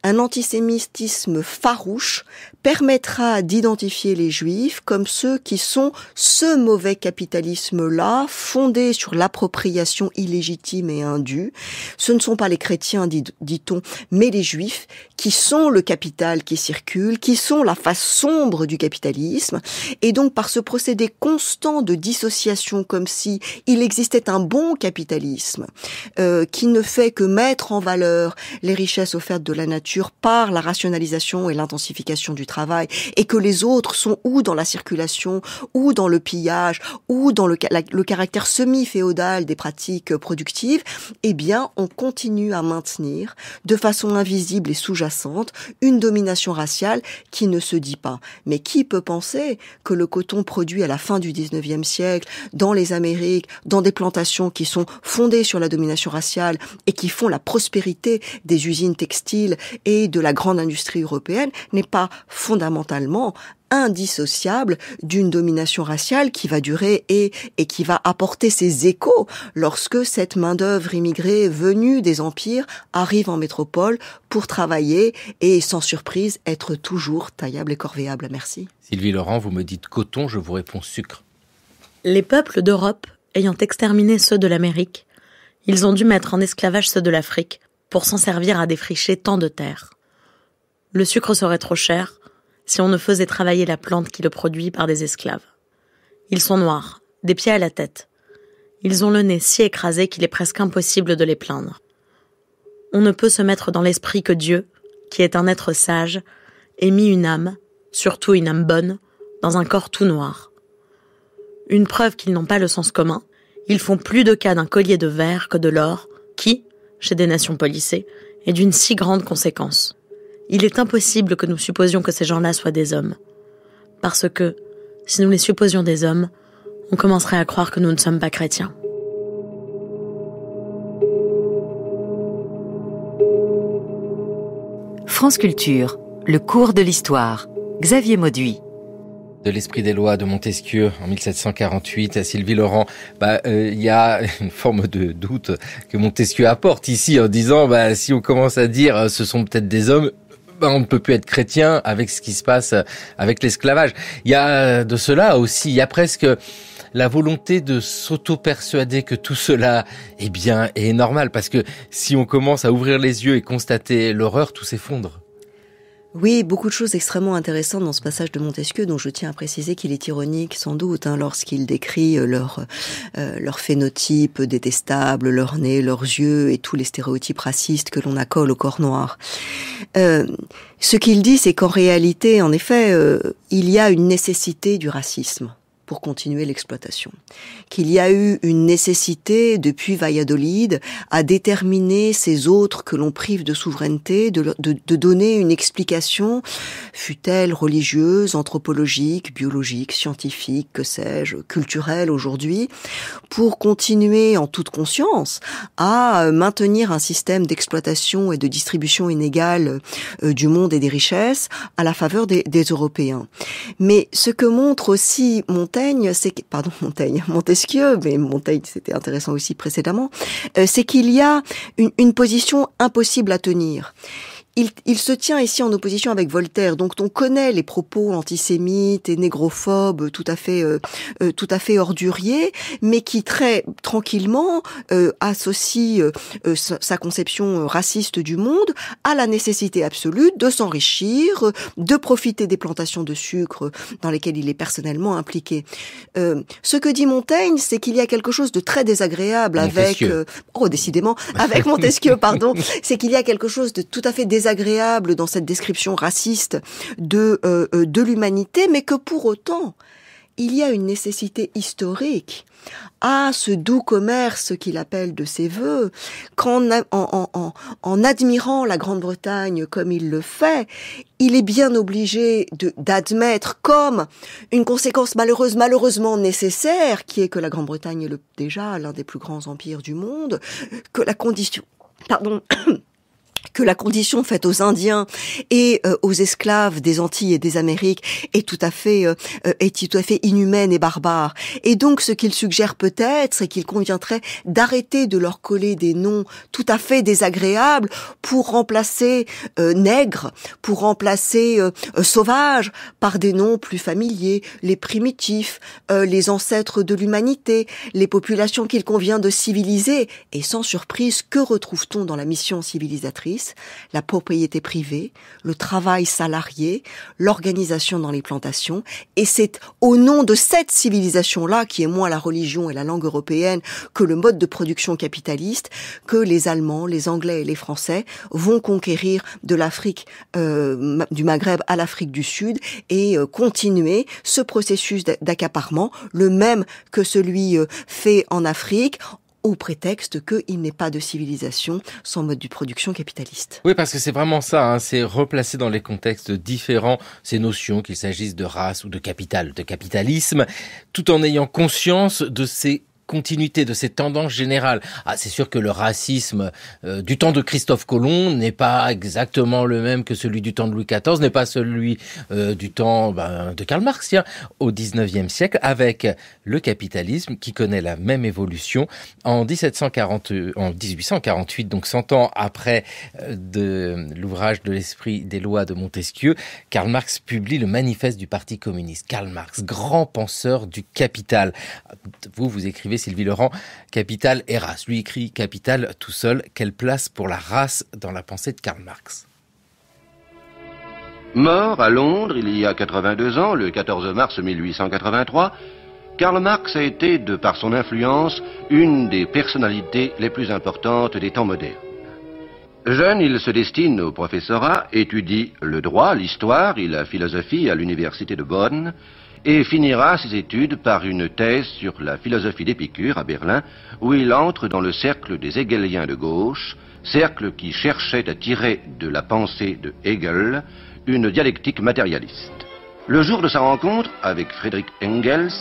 un antisémitisme farouche permettra d'identifier les juifs comme ceux qui sont ce mauvais capitalisme-là, fondé sur l'appropriation illégitime et indue. Ce ne sont pas les chrétiens, dit-on, mais les juifs qui sont le capital qui circule, qui sont la face sombre du capitalisme. Et donc par ce procédé constant de dissociation comme si il existait un bon capitalisme euh, qui ne fait que mettre en valeur les richesses offertes de la nature, par la rationalisation et l'intensification du travail et que les autres sont ou dans la circulation, ou dans le pillage, ou dans le, le caractère semi-féodal des pratiques productives, eh bien, on continue à maintenir, de façon invisible et sous-jacente, une domination raciale qui ne se dit pas. Mais qui peut penser que le coton produit à la fin du 19e siècle, dans les Amériques, dans des plantations qui sont fondées sur la domination raciale et qui font la prospérité des usines textiles et de la grande industrie européenne n'est pas fondamentalement indissociable d'une domination raciale qui va durer et, qui va apporter ses échos lorsque cette main-d'œuvre immigrée venue des empires arrive en métropole pour travailler et sans surprise être toujours taillable et corvéable. Merci. Sylvie Laurent, vous me dites coton, je vous réponds sucre. Les peuples d'Europe ayant exterminé ceux de l'Amérique, ils ont dû mettre en esclavage ceux de l'Afrique pour s'en servir à défricher tant de terre. Le sucre serait trop cher si on ne faisait travailler la plante qui le produit par des esclaves. Ils sont noirs, des pieds à la tête. Ils ont le nez si écrasé qu'il est presque impossible de les plaindre. On ne peut se mettre dans l'esprit que Dieu, qui est un être sage, ait mis une âme, surtout une âme bonne, dans un corps tout noir. Une preuve qu'ils n'ont pas le sens commun, ils font plus de cas d'un collier de verre que de l'or, qui, chez des nations policées est d'une si grande conséquence. Il est impossible que nous supposions que ces gens-là soient des hommes. Parce que, si nous les supposions des hommes, on commencerait à croire que nous ne sommes pas chrétiens. France Culture, le cours de l'histoire. Xavier Mauduit de l'esprit des lois de Montesquieu en 1748 à Sylvie Laurent, bah, il euh, y a (laughs) une forme de doute que Montesquieu apporte ici en disant, bah, si on commence à dire euh, ce sont peut-être des hommes, bah, on ne peut plus être chrétien avec ce qui se passe euh, avec l'esclavage. Il y a de cela aussi, il y a presque la volonté de s'auto-persuader que tout cela est eh bien et est normal, parce que si on commence à ouvrir les yeux et constater l'horreur, tout s'effondre. Oui, beaucoup de choses extrêmement intéressantes dans ce passage de Montesquieu, dont je tiens à préciser qu'il est ironique sans doute hein, lorsqu'il décrit euh, leur euh, leur phénotype détestable, leur nez, leurs yeux et tous les stéréotypes racistes que l'on accole au corps noir. Euh, ce qu'il dit, c'est qu'en réalité, en effet, il y a une nécessité du racisme pour continuer l'exploitation. Qu'il y a eu une nécessité depuis Valladolid à déterminer ces autres que l'on prive de souveraineté, de, de, de donner une explication, fut-elle religieuse, anthropologique, biologique, scientifique, que sais-je, culturelle aujourd'hui, pour continuer en toute conscience à euh, maintenir un système d'exploitation et de distribution inégale euh, du monde et des richesses à la faveur des, des Européens. Mais ce que montre aussi mon c'est pardon (laughs) Montaigne, Montesquieu, mais Montaigne c'était intéressant aussi précédemment, euh, c'est qu'il y a une position impossible à tenir il, se tient ici en opposition avec Voltaire, donc on connaît les propos antisémites et négrophobes tout à fait, euh, euh, tout à fait orduriers, mais qui très tranquillement euh, associe sa conception raciste du monde à la nécessité absolue de s'enrichir, de profiter des plantations de sucre dans lesquelles il est personnellement impliqué. ce que dit Montaigne, c'est qu'il y a quelque chose de très désagréable avec, oh décidément, (laughs) avec Montesquieu, pardon, c'est qu'il y a quelque chose de tout à fait désagréable agréable dans cette description raciste de, euh, euh, de l'humanité, mais que pour autant, il y a une nécessité historique à ce doux commerce qu'il appelle de ses voeux, qu'en en, admirant la Grande-Bretagne comme il le fait, il est bien obligé d'admettre comme une conséquence malheureuse, malheureusement nécessaire, qui est que la Grande-Bretagne est déjà l'un des plus grands empires du monde, que la condition, pardon, que la condition faite aux Indiens et euh, aux esclaves des Antilles et des Amériques est tout à fait euh, euh, est tout à fait inhumaine et barbare. Et donc ce qu'il suggère peut-être, c'est qu'il conviendrait d'arrêter de leur coller des noms tout à fait désagréables pour remplacer nègre, pour remplacer sauvage par des noms plus familiers, les primitifs, les ancêtres de l'humanité, les populations qu'il convient de civiliser. Et sans surprise, que retrouve-t-on dans la mission civilisatrice la propriété privée, le travail salarié, l'organisation dans les plantations. Et c'est au nom de cette civilisation-là, qui est moins la religion et la langue européenne que le mode de production capitaliste, que les Allemands, les Anglais et les Français vont conquérir de l'Afrique, euh, du Maghreb à l'Afrique du Sud et euh, continuer ce processus d'accaparement, le même que celui euh, fait en Afrique, au prétexte qu'il n'est pas de civilisation sans mode de production capitaliste. Oui, parce que c'est vraiment ça, hein. c'est replacer dans les contextes différents ces notions, qu'il s'agisse de race ou de capital, de capitalisme, tout en ayant conscience de ces continuité de ces tendances générales. Ah, c'est sûr que le racisme euh, du temps de Christophe Colomb n'est pas exactement le même que celui du temps de Louis XIV, n'est pas celui euh, du temps ben, de Karl Marx tiens, au XIXe siècle, avec le capitalisme qui connaît la même évolution en 1740, euh, en 1848, donc 100 ans après l'ouvrage de l'esprit des lois de Montesquieu, Karl Marx publie le manifeste du Parti communiste. Karl Marx, grand penseur du capital. Vous, vous écrivez Sylvie Laurent, Capital et race. Lui écrit Capital tout seul, quelle place pour la race dans la pensée de Karl Marx Mort à Londres il y a 82 ans, le 14 mars 1883, Karl Marx a été, de par son influence, une des personnalités les plus importantes des temps modernes. Jeune, il se destine au professorat, étudie le droit, l'histoire et la philosophie à l'université de Bonn, et finira ses études par une thèse sur la philosophie d'Épicure à Berlin, où il entre dans le cercle des Hegeliens de gauche, cercle qui cherchait à tirer de la pensée de Hegel une dialectique matérialiste. Le jour de sa rencontre avec Friedrich Engels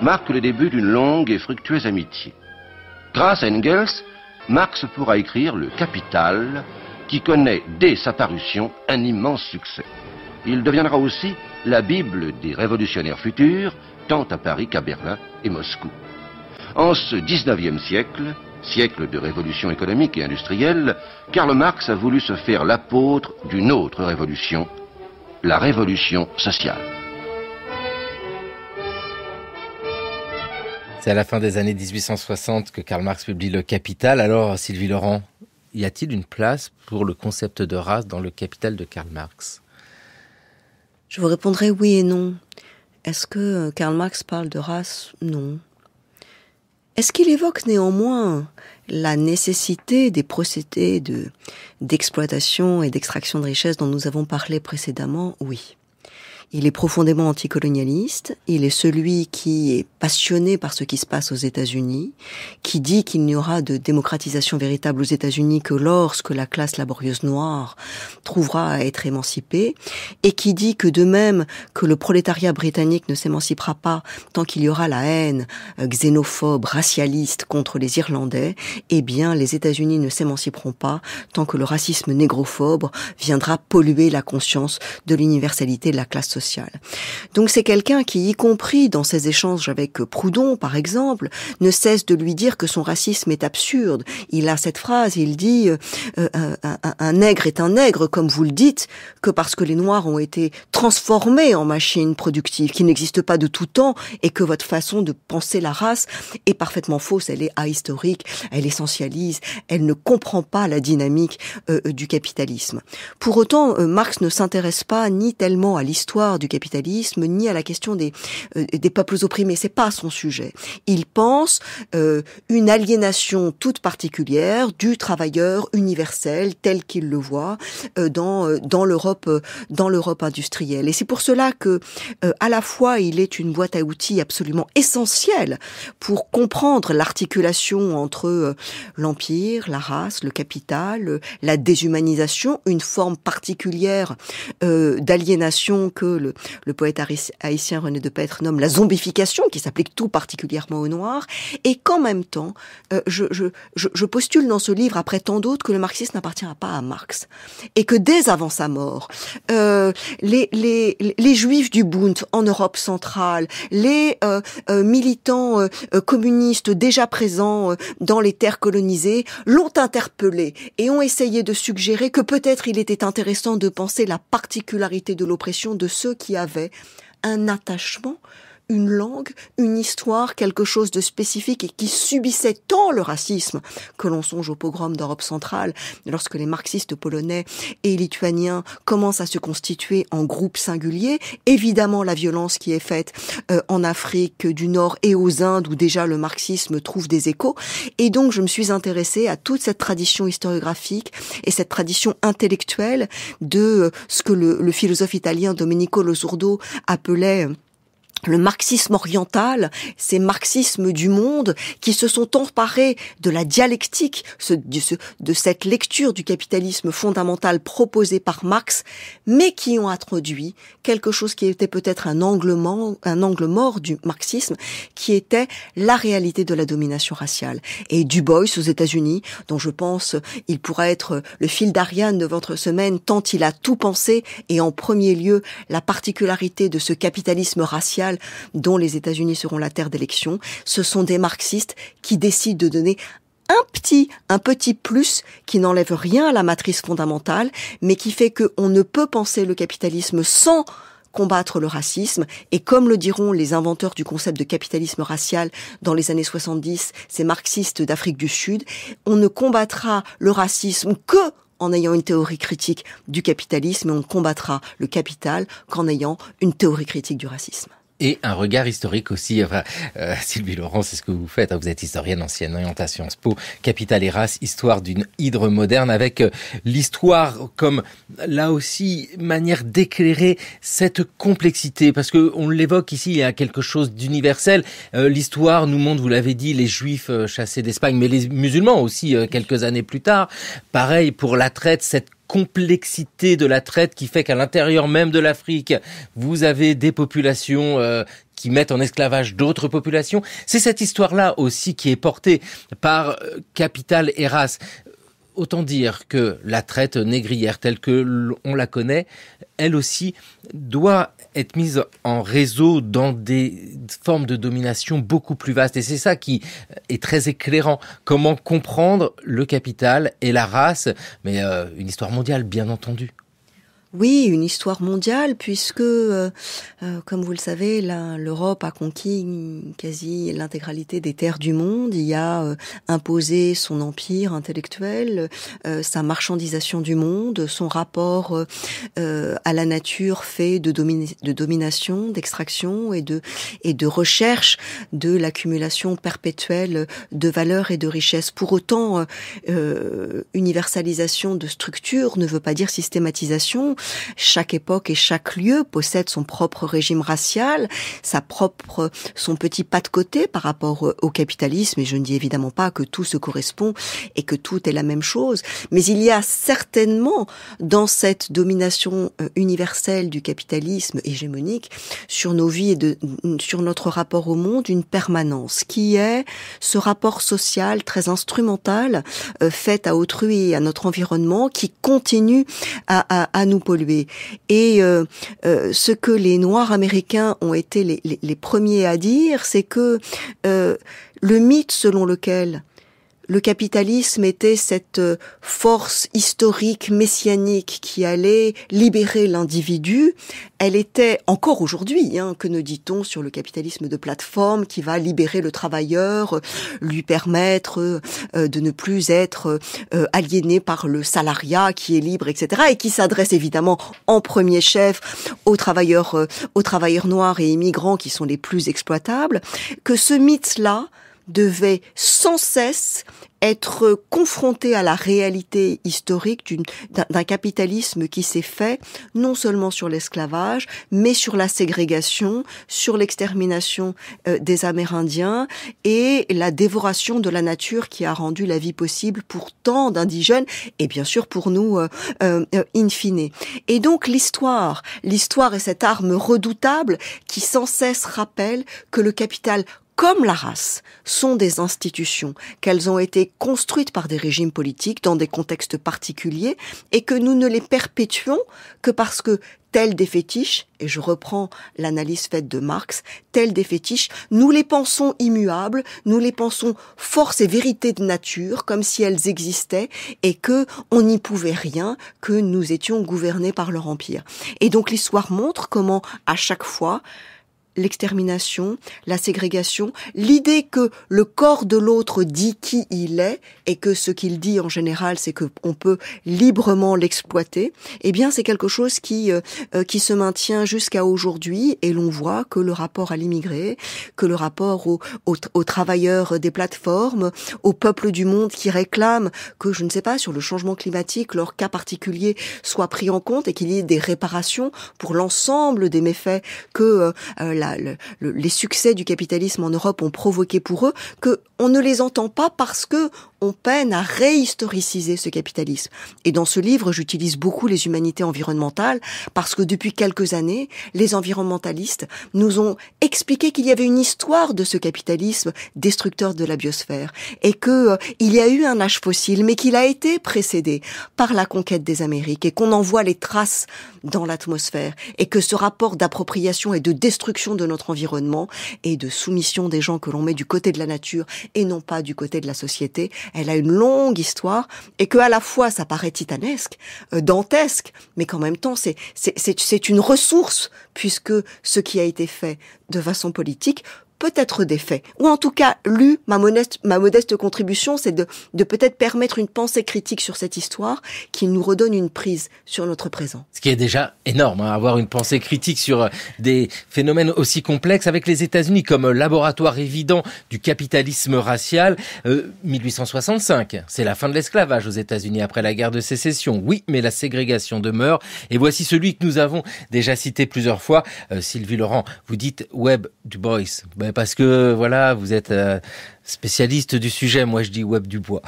marque le début d'une longue et fructueuse amitié. Grâce à Engels, Marx pourra écrire Le Capital, qui connaît dès sa parution un immense succès. Il deviendra aussi la Bible des révolutionnaires futurs, tant à Paris qu'à Berlin et Moscou. En ce 19e siècle, siècle de révolution économique et industrielle, Karl Marx a voulu se faire l'apôtre d'une autre révolution, la révolution sociale. C'est à la fin des années 1860 que Karl Marx publie Le Capital. Alors, Sylvie Laurent, y a-t-il une place pour le concept de race dans le Capital de Karl Marx je vous répondrai oui et non. Est-ce que euh, Karl Marx parle de race Non. Est-ce qu'il évoque néanmoins la nécessité des procédés de d'exploitation et d'extraction de richesses dont nous avons parlé précédemment Oui. Il est profondément anticolonialiste, il est celui qui est passionné par ce qui se passe aux États-Unis, qui dit qu'il n'y aura de démocratisation véritable aux États-Unis que lorsque la classe laborieuse noire trouvera à être émancipée, et qui dit que de même que le prolétariat britannique ne s'émancipera pas tant qu'il y aura la haine xénophobe, racialiste contre les Irlandais, eh bien les États-Unis ne s'émanciperont pas tant que le racisme négrophobe viendra polluer la conscience de l'universalité de la classe sociale donc c'est quelqu'un qui, y compris dans ses échanges avec Proudhon, par exemple, ne cesse de lui dire que son racisme est absurde. Il a cette phrase, il dit euh, euh, un, nègre est un nègre, comme vous le dites, que parce que les Noirs ont été transformés en machines productives, qui n'existent pas de tout temps, et que votre façon de penser la race est parfaitement fausse, elle est ahistorique, elle essentialise, elle ne comprend pas la dynamique euh, du capitalisme. Pour autant, Marx ne s'intéresse pas ni tellement à l'histoire du capitalisme ni à la question des, euh, des peuples opprimés. C'est pas son sujet. Il pense euh, une aliénation toute particulière du travailleur universel tel qu'il le voit euh, dans dans l'Europe dans l'Europe industrielle. Et c'est pour cela que à la fois il est une boîte à outils absolument essentielle pour comprendre l'articulation entre l'empire, la race, le capital, la déshumanisation, une forme particulière d'aliénation que le, le poète haïtien René de Pêtre nomme la zombification, qui s'applique tout particulièrement aux Noirs, et qu'en même temps, euh, je, je, je, postule dans ce livre, après tant d'autres, que le marxisme n'appartient pas à Marx, et que dès avant sa mort, euh, les, les, les juifs du Bund en Europe centrale, les euh, euh militants euh, communistes déjà présents dans les terres colonisées, l'ont interpellé et ont essayé de suggérer que peut-être il était intéressant de penser la particularité de l'oppression de ceux qui avait un attachement une langue, une histoire, quelque chose de spécifique et qui subissait tant le racisme que l'on songe au pogrom d'Europe centrale lorsque les marxistes polonais et lituaniens commencent à se constituer en groupes singuliers. Évidemment, la violence qui est faite euh, en Afrique du Nord et aux Indes où déjà le marxisme trouve des échos. Et donc, je me suis intéressée à toute cette tradition historiographique et cette tradition intellectuelle de euh, ce que le, le philosophe italien Domenico Lozurdo appelait euh, le marxisme oriental, ces marxismes du monde qui se sont emparés de la dialectique, de, cette lecture du capitalisme fondamental proposée par Marx, mais qui ont introduit quelque chose qui était peut-être un angle, un angle mort du marxisme, qui était la réalité de la domination raciale. Et Du Bois aux États-Unis, dont je pense il pourra être le fil d'Ariane de votre semaine, tant il a tout pensé, et en premier lieu la particularité de ce capitalisme racial dont les États-Unis seront la terre d'élection, ce sont des marxistes qui décident de donner un petit, un petit plus qui n'enlève rien à la matrice fondamentale, mais qui fait qu'on ne peut penser le capitalisme sans combattre le racisme. Et comme le diront les inventeurs du concept de capitalisme racial dans les années 70, ces marxistes d'Afrique du Sud, on ne combattra le racisme que en ayant une théorie critique du capitalisme et on combattra le capital qu'en ayant une théorie critique du racisme et un regard historique aussi. Enfin, euh, Sylvie Laurent, c'est ce que vous faites. Hein. Vous êtes historienne ancienne, hein, orientation SPO, capitale Capital et Race, histoire d'une hydre moderne, avec euh, l'histoire comme, là aussi, manière d'éclairer cette complexité. Parce que on l'évoque ici, il y a quelque chose d'universel. Euh, l'histoire nous montre, vous l'avez dit, les Juifs chassés d'Espagne, mais les musulmans aussi, quelques années plus tard. Pareil pour la traite, cette complexité de la traite qui fait qu'à l'intérieur même de l'Afrique, vous avez des populations euh, qui mettent en esclavage d'autres populations. C'est cette histoire-là aussi qui est portée par euh, Capital et Race. Autant dire que la traite négrière telle que on la connaît, elle aussi doit être mise en réseau dans des formes de domination beaucoup plus vastes. Et c'est ça qui est très éclairant. Comment comprendre le capital et la race, mais euh, une histoire mondiale, bien entendu. Oui, une histoire mondiale, puisque, euh, euh, comme vous le savez, l'Europe a conquis quasi l'intégralité des terres du monde, y a euh, imposé son empire intellectuel, sa marchandisation du monde, son rapport à la nature fait de, de domination, d'extraction et de, et de recherche de l'accumulation perpétuelle de valeurs et de richesses. Pour autant, universalisation de structure ne veut pas dire systématisation chaque époque et chaque lieu possède son propre régime racial, sa propre, son petit pas de côté par rapport euh, au capitalisme. Et je ne dis évidemment pas que tout se correspond et que tout est la même chose. Mais il y a certainement dans cette domination euh, universelle du capitalisme hégémonique sur nos vies et de, sur notre rapport au monde une permanence qui est ce rapport social très instrumental euh, fait à autrui et à notre environnement qui continue à, à, à nous et euh, euh, ce que les Noirs américains ont été les premiers à dire, c'est que euh, le mythe selon lequel le capitalisme était cette euh, force historique messianique qui allait libérer l'individu. Elle était encore aujourd'hui, hein, que ne dit-on sur le capitalisme de plateforme qui va libérer le travailleur, euh, lui permettre euh, de ne plus être aliéné par le salariat qui est libre, etc. Et qui s'adresse évidemment en premier chef aux travailleurs, aux travailleurs noirs et immigrants qui sont les plus exploitables. Que ce mythe-là devait sans cesse être confronté à la réalité historique d'un capitalisme qui s'est fait non seulement sur l'esclavage, mais sur la ségrégation, sur l'extermination euh, des Amérindiens et la dévoration de la nature qui a rendu la vie possible pour tant d'indigènes et bien sûr pour nous euh, euh, euh in fine. Et donc l'histoire, l'histoire est cette arme redoutable qui sans cesse rappelle que le capital comme la race, sont des institutions, qu'elles ont été construites par des régimes politiques dans des contextes particuliers, et que nous ne les perpétuons que parce que tels des fétiches, et je reprends l'analyse faite de Marx, tels des fétiches, nous les pensons immuables, nous les pensons force et vérité de nature, comme si elles existaient, et que on n'y pouvait rien, que nous étions gouvernés par leur empire. Et donc l'histoire montre comment, à chaque fois, l'extermination, la ségrégation, l'idée que le corps de l'autre dit qui il est et que ce qu'il dit en général c'est que on peut librement l'exploiter, eh bien c'est quelque chose qui euh, euh, qui se maintient jusqu'à aujourd'hui et l'on voit que le rapport à l'immigré, que le rapport aux, aux, travailleurs des plateformes, aux peuples du monde qui réclament que je ne sais pas sur le changement climatique leur cas particulier soit pris en compte et qu'il y ait des réparations pour l'ensemble des méfaits que euh, euh les succès du capitalisme en Europe ont provoqué pour eux, que on ne les entend pas parce que on peine à réhistoriciser ce capitalisme. Et dans ce livre, j'utilise beaucoup les humanités environnementales parce que depuis quelques années, les environnementalistes nous ont expliqué qu'il y avait une histoire de ce capitalisme destructeur de la biosphère et que euh, il y a eu un âge fossile mais qu'il a été précédé par la conquête des Amériques et qu'on en voit les traces dans l'atmosphère et que ce rapport d'appropriation et de destruction de notre environnement et de soumission des gens que l'on met du côté de la nature et non pas du côté de la société elle a une longue histoire et que à la fois ça paraît titanesque, euh, dantesque, mais qu'en même temps c'est c'est une ressource puisque ce qui a été fait de façon politique peut-être des faits, ou en tout cas lu, ma modeste, ma modeste contribution, c'est de, peut-être permettre une pensée critique sur cette histoire qui nous redonne une prise sur notre présent. Ce qui est déjà énorme, hein, avoir une pensée critique sur euh, des phénomènes aussi complexes avec les États-Unis comme euh, laboratoire évident du capitalisme racial. 1865, euh, c'est la fin de l'esclavage aux États-Unis après la guerre de sécession. Oui, mais la ségrégation demeure. Et voici celui que nous avons déjà cité plusieurs fois. Sylvie Laurent, vous dites Web du boys » parce que voilà, vous êtes euh, spécialiste du sujet. Moi, je dis Web Dubois.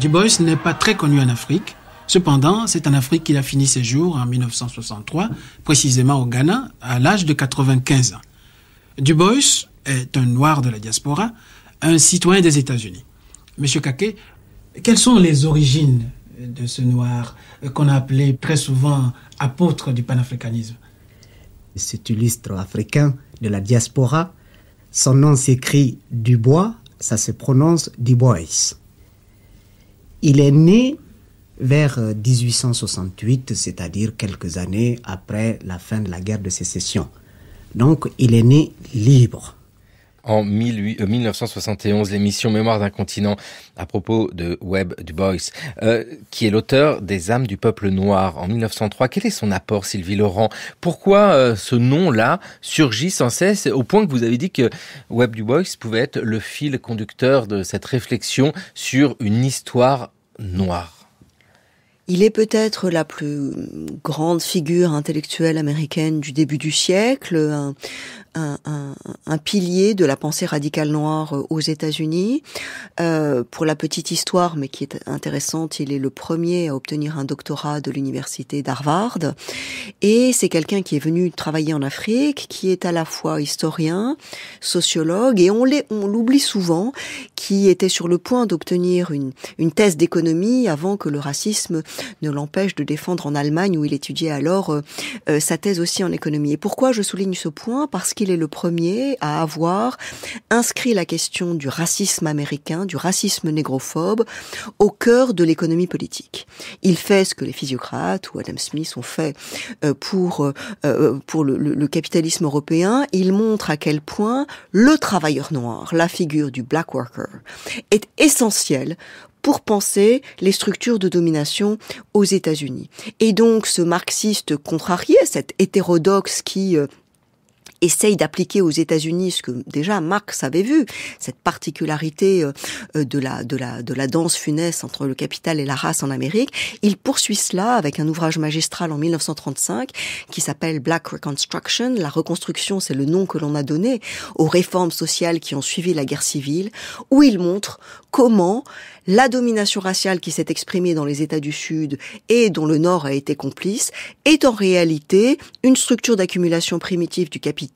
Du Bois n'est pas très connu en Afrique. Cependant, c'est en Afrique qu'il a fini ses jours en 1963, précisément au Ghana, à l'âge de 95 ans. Du Bois est un noir de la diaspora, un citoyen des États-Unis. Monsieur Kake, quelles sont les origines de ce noir euh, qu'on a appelé très souvent apôtre du panafricanisme C'est un illustre africain de la diaspora, son nom s'écrit Dubois, ça se prononce Dubois. Il est né vers 1868, c'est-à-dire quelques années après la fin de la guerre de sécession. Donc il est né libre en 1971 euh, l'émission Mémoire d'un continent à propos de Webb Du Bois, euh, qui est l'auteur des âmes du peuple noir en 1903. Quel est son apport, Sylvie Laurent Pourquoi euh, ce nom-là surgit sans cesse au point que vous avez dit que Webb Du Bois pouvait être le fil conducteur de cette réflexion sur une histoire noire il est peut-être la plus grande figure intellectuelle américaine du début du siècle, un, pilier de la pensée radicale noire euh, aux États-Unis. Euh, pour la petite histoire, mais qui est intéressante, il est le premier à obtenir un doctorat de l'université d'Harvard. Et c'est quelqu'un qui est venu travailler en Afrique, qui est à la fois historien, sociologue, et on l'oublie souvent, qui était sur le point d'obtenir une, thèse d'économie avant que le racisme ne l'empêche de défendre en Allemagne, où il étudiait alors euh, sa thèse aussi en économie. Et pourquoi je souligne ce point Parce il est le premier à avoir inscrit la question du racisme américain, du racisme négrophobe, au cœur de l'économie politique. Il fait ce que les physiocrates ou Adam Smith ont fait euh, pour, euh, euh, pour le, capitalisme européen. Il montre à quel point le travailleur noir, la figure du black worker, est essentiel pour penser les structures de domination aux États-Unis. Et donc ce marxiste contrarié, cet hétérodoxe qui essaye d'appliquer aux États-Unis ce que déjà Marx avait vu, cette particularité euh, euh, de la, de la, de la danse funeste entre le capital et la race en Amérique. Il poursuit cela avec un ouvrage magistral en 1935 qui s'appelle Black Reconstruction. La reconstruction, c'est le nom que l'on a donné aux réformes sociales qui ont suivi la guerre civile, où il montre comment la domination raciale qui s'est exprimée dans les États du Sud et dont le Nord a été complice est en réalité une structure d'accumulation primitive du capital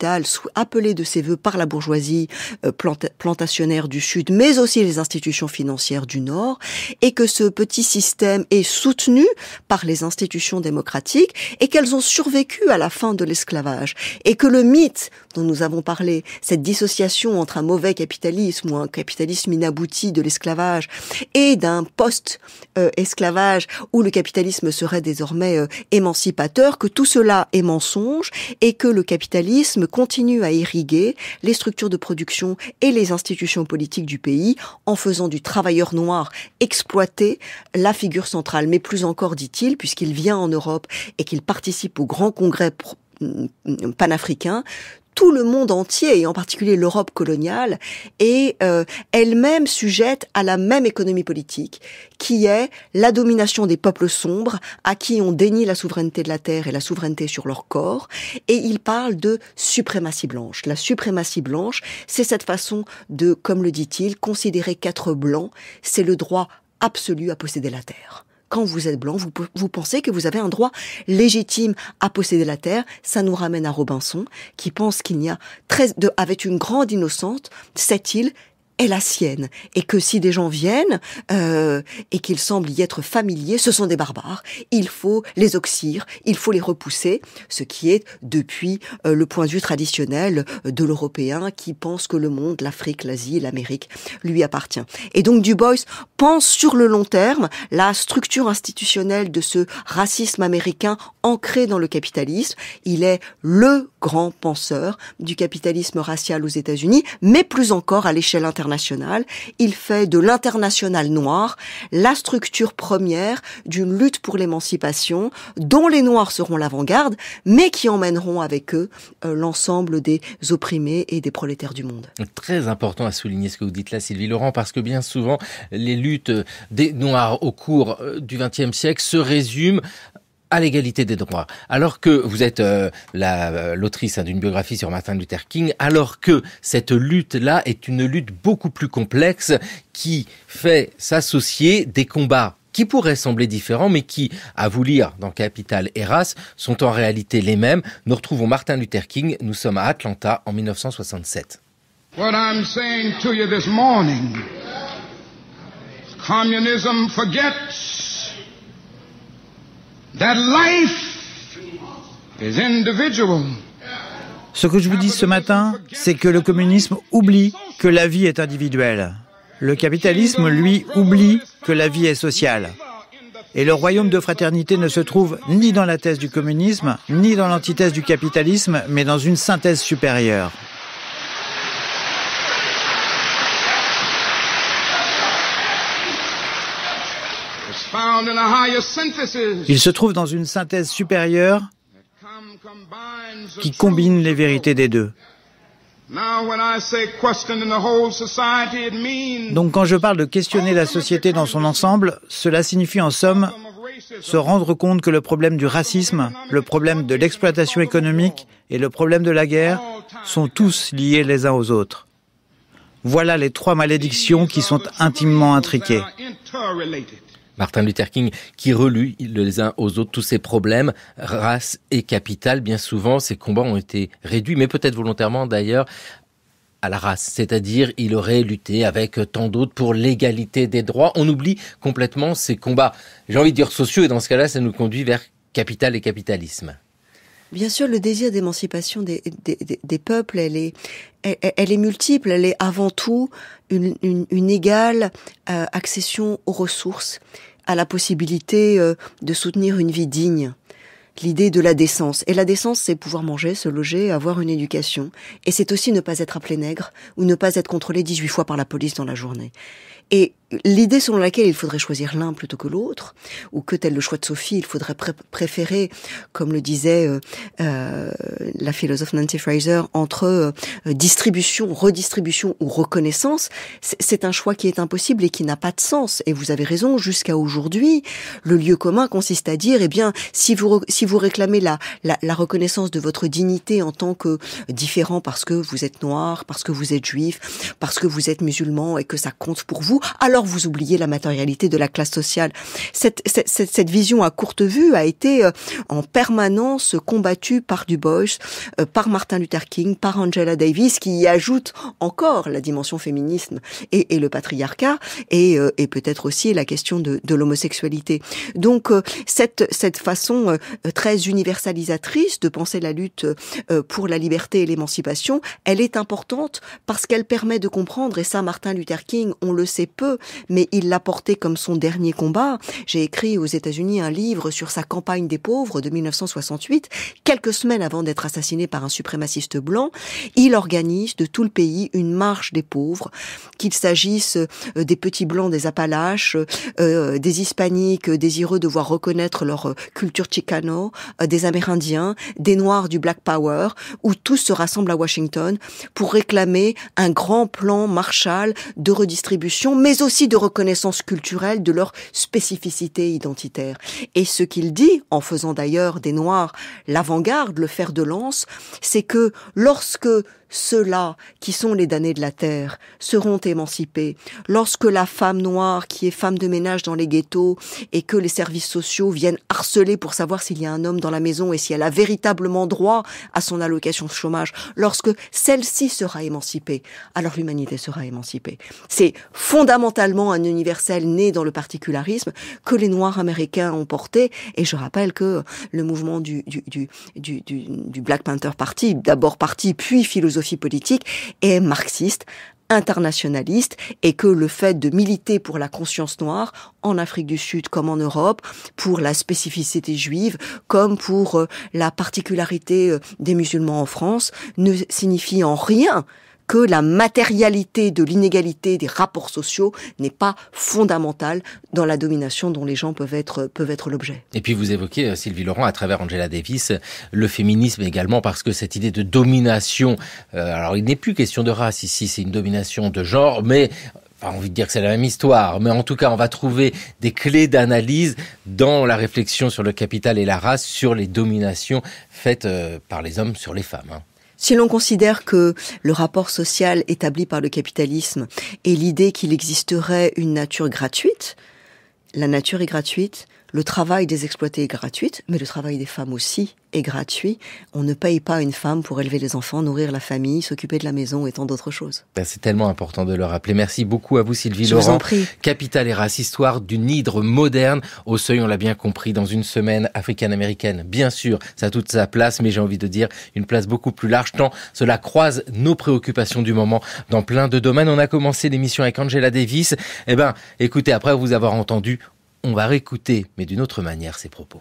appelée de ses voeux par la bourgeoisie euh, plantationnaire du Sud, mais aussi les institutions financières du Nord, et que ce petit système est soutenu par les institutions démocratiques, et qu'elles ont survécu à la fin de l'esclavage, et que le mythe dont nous avons parlé, cette dissociation entre un mauvais capitalisme ou un capitalisme inabouti de l'esclavage et d'un post-esclavage euh, où le capitalisme serait désormais euh, émancipateur, que tout cela est mensonge et que le capitalisme continue à irriguer les structures de production et les institutions politiques du pays en faisant du travailleur noir exploiter la figure centrale. Mais plus encore, dit-il, puisqu'il vient en Europe et qu'il participe au grand congrès mm, mm, panafricain, tout le monde entier, et en particulier l'Europe coloniale, est euh, elle-même sujette à la même économie politique, qui est la domination des peuples sombres, à qui on dénie la souveraineté de la terre et la souveraineté sur leur corps, et il parle de suprématie blanche. La suprématie blanche, c'est cette façon de, comme le dit-il, considérer qu'être blanc, c'est le droit absolu à posséder la terre quand vous êtes blanc, vous, pensez que vous avez un droit légitime à posséder la terre. Ça nous ramène à Robinson, qui pense qu'il n'y a, avec une grande innocente, cette île, est la sienne et que si des gens viennent euh, et qu'ils semblent y être familiers, ce sont des barbares. Il faut les oxyre, il faut les repousser, ce qui est depuis euh, le point de vue traditionnel euh, de l'Européen qui pense que le monde, l'Afrique, l'Asie, l'Amérique lui appartient. Et donc Du Bois pense sur le long terme la structure institutionnelle de ce racisme américain ancré dans le capitalisme. Il est le grand penseur du capitalisme racial aux États-Unis, mais plus encore à l'échelle internationale il fait de l'international noir la structure première d'une lutte pour l'émancipation dont les noirs seront l'avant-garde, mais qui emmèneront avec eux euh, l'ensemble des opprimés et des prolétaires du monde. Très important à souligner ce que vous dites là, Sylvie Laurent, parce que bien souvent, les luttes des noirs au cours euh, du XXe siècle se résument à l'égalité des droits, alors que vous êtes euh, euh, l'autrice hein, d'une biographie sur Martin Luther King, alors que cette lutte-là est une lutte beaucoup plus complexe qui fait s'associer des combats qui pourraient sembler différents, mais qui, à vous lire dans Capital et Race, sont en réalité les mêmes. Nous retrouvons Martin Luther King, nous sommes à Atlanta en 1967. Ce que je vous dis ce matin, c'est que le communisme oublie que la vie est individuelle. Le capitalisme, lui, oublie que la vie est sociale. Et le royaume de fraternité ne se trouve ni dans la thèse du communisme, ni dans l'antithèse du capitalisme, mais dans une synthèse supérieure. Il se trouve dans une synthèse supérieure qui combine les vérités des deux. Donc quand je parle de questionner la société dans son ensemble, cela signifie en somme se rendre compte que le problème du racisme, le problème de l'exploitation économique et le problème de la guerre sont tous liés les uns aux autres. Voilà les trois malédictions qui sont intimement intriquées. Martin Luther King qui relue les uns aux autres tous ces problèmes, race et capital. Bien souvent, ces combats ont été réduits, mais peut-être volontairement d'ailleurs, à la race, c'est-à-dire il aurait lutté avec tant d'autres pour l'égalité des droits. On oublie complètement ces combats, j'ai envie de dire sociaux, et dans ce cas-là, ça nous conduit vers capital et capitalisme. Bien sûr, le désir d'émancipation des, des, des, peuples, elle est, elle, est multiple. Elle est avant tout une, une, égale euh, accession aux ressources, à la possibilité euh, de soutenir une vie digne. L'idée de la décence. Et la décence, c'est pouvoir manger, se loger, avoir une éducation. Et c'est aussi ne pas être appelé nègre ou ne pas être contrôlé 18 fois par la police dans la journée. Et l'idée selon laquelle il faudrait choisir l'un plutôt que l'autre, ou que tel le choix de Sophie, il faudrait préférer, comme le disait euh, euh, la philosophe Nancy Fraser, entre euh, distribution, redistribution ou reconnaissance, c'est un choix qui est impossible et qui n'a pas de sens. Et vous avez raison, jusqu'à aujourd'hui, le lieu commun consiste à dire, eh bien, si vous, si vous réclamez la, la reconnaissance de votre dignité en tant que différent parce que vous êtes noir, parce que vous êtes juif, parce que vous êtes musulman et que ça compte pour vous, alors vous oubliez la matérialité de la classe sociale. Cette, cette, cette vision à courte vue a été euh, en permanence combattue par Du Bois, euh, par Martin Luther King, par Angela Davis, qui y ajoute encore la dimension féminisme et, le patriarcat, euh, et, peut-être aussi la question de, l'homosexualité. Donc cette, cette façon très universalisatrice de penser la lutte pour la liberté et l'émancipation, elle est importante parce qu'elle permet de comprendre, et ça Martin Luther King, on le sait peu, mais il l'a porté comme son dernier combat. J'ai écrit aux États-Unis un livre sur sa campagne des pauvres de 1968, quelques semaines avant d'être assassiné par un suprémaciste blanc. Il organise de tout le pays une marche des pauvres, qu'il s'agisse euh, des petits blancs des Appalaches, euh, des hispaniques euh, désireux de voir reconnaître leur culture chicano, des Amérindiens, des Noirs du Black Power, où tous se rassemblent à Washington pour réclamer un grand plan Marshall de redistribution, mais aussi aussi de reconnaissance culturelle de leur spécificité identitaire. Et ce qu'il dit, en faisant d'ailleurs des Noirs l'avant-garde, le fer de lance, c'est que lorsque ceux-là qui sont les damnés de la terre seront émancipés. Lorsque la femme noire qui est femme de ménage dans les ghettos et que les services sociaux viennent harceler pour savoir s'il y a un homme dans la maison et si elle a véritablement droit à son allocation de chômage, lorsque celle-ci sera émancipée, alors l'humanité sera émancipée. C'est fondamentalement un universel né dans le particularisme que les Noirs américains ont porté et je rappelle que le mouvement du, du, du, du, Black Panther Party, d'abord parti puis philosophie politique est marxiste, internationaliste et que le fait de militer pour la conscience noire en Afrique du Sud comme en Europe, pour la spécificité juive comme pour euh, la particularité euh, des musulmans en France, ne signifie en rien que la matérialité de l'inégalité des rapports sociaux n'est pas fondamentale dans la domination dont les gens peuvent être, peuvent être l'objet. Et puis vous évoquez, euh, Sylvie Laurent, à travers Angela Davis, euh, le féminisme également, parce que cette idée de domination, euh, alors il n'est plus question de race ici, c'est une domination de genre, mais pas envie de dire que c'est la même histoire, mais en tout cas, on va trouver des clés d'analyse dans la réflexion sur le capital et la race, sur les dominations faites par les hommes sur les femmes. Hein. Si l'on considère que le rapport social établi par le capitalisme est l'idée qu'il existerait une nature gratuite, la nature est gratuite, le travail des exploités est gratuit, mais le travail des femmes aussi est gratuit. On ne paye pas une femme pour élever les enfants, nourrir la famille, s'occuper de la maison et tant d'autres choses. Ben, c'est tellement important de le rappeler. Merci beaucoup à vous Sylvie Je Vous en prie. Capital et race, histoire d'une hydre moderne au seuil, on l'a bien compris, dans une semaine africaine-américaine. Bien sûr, ça a toute sa place, mais j'ai envie de dire une place beaucoup plus large, tant cela croise nos préoccupations du moment dans plein de domaines. On a commencé l'émission avec Angela Davis. Eh ben, écoutez, après vous avoir entendu, on va réécouter, mais d'une autre manière, ses propos.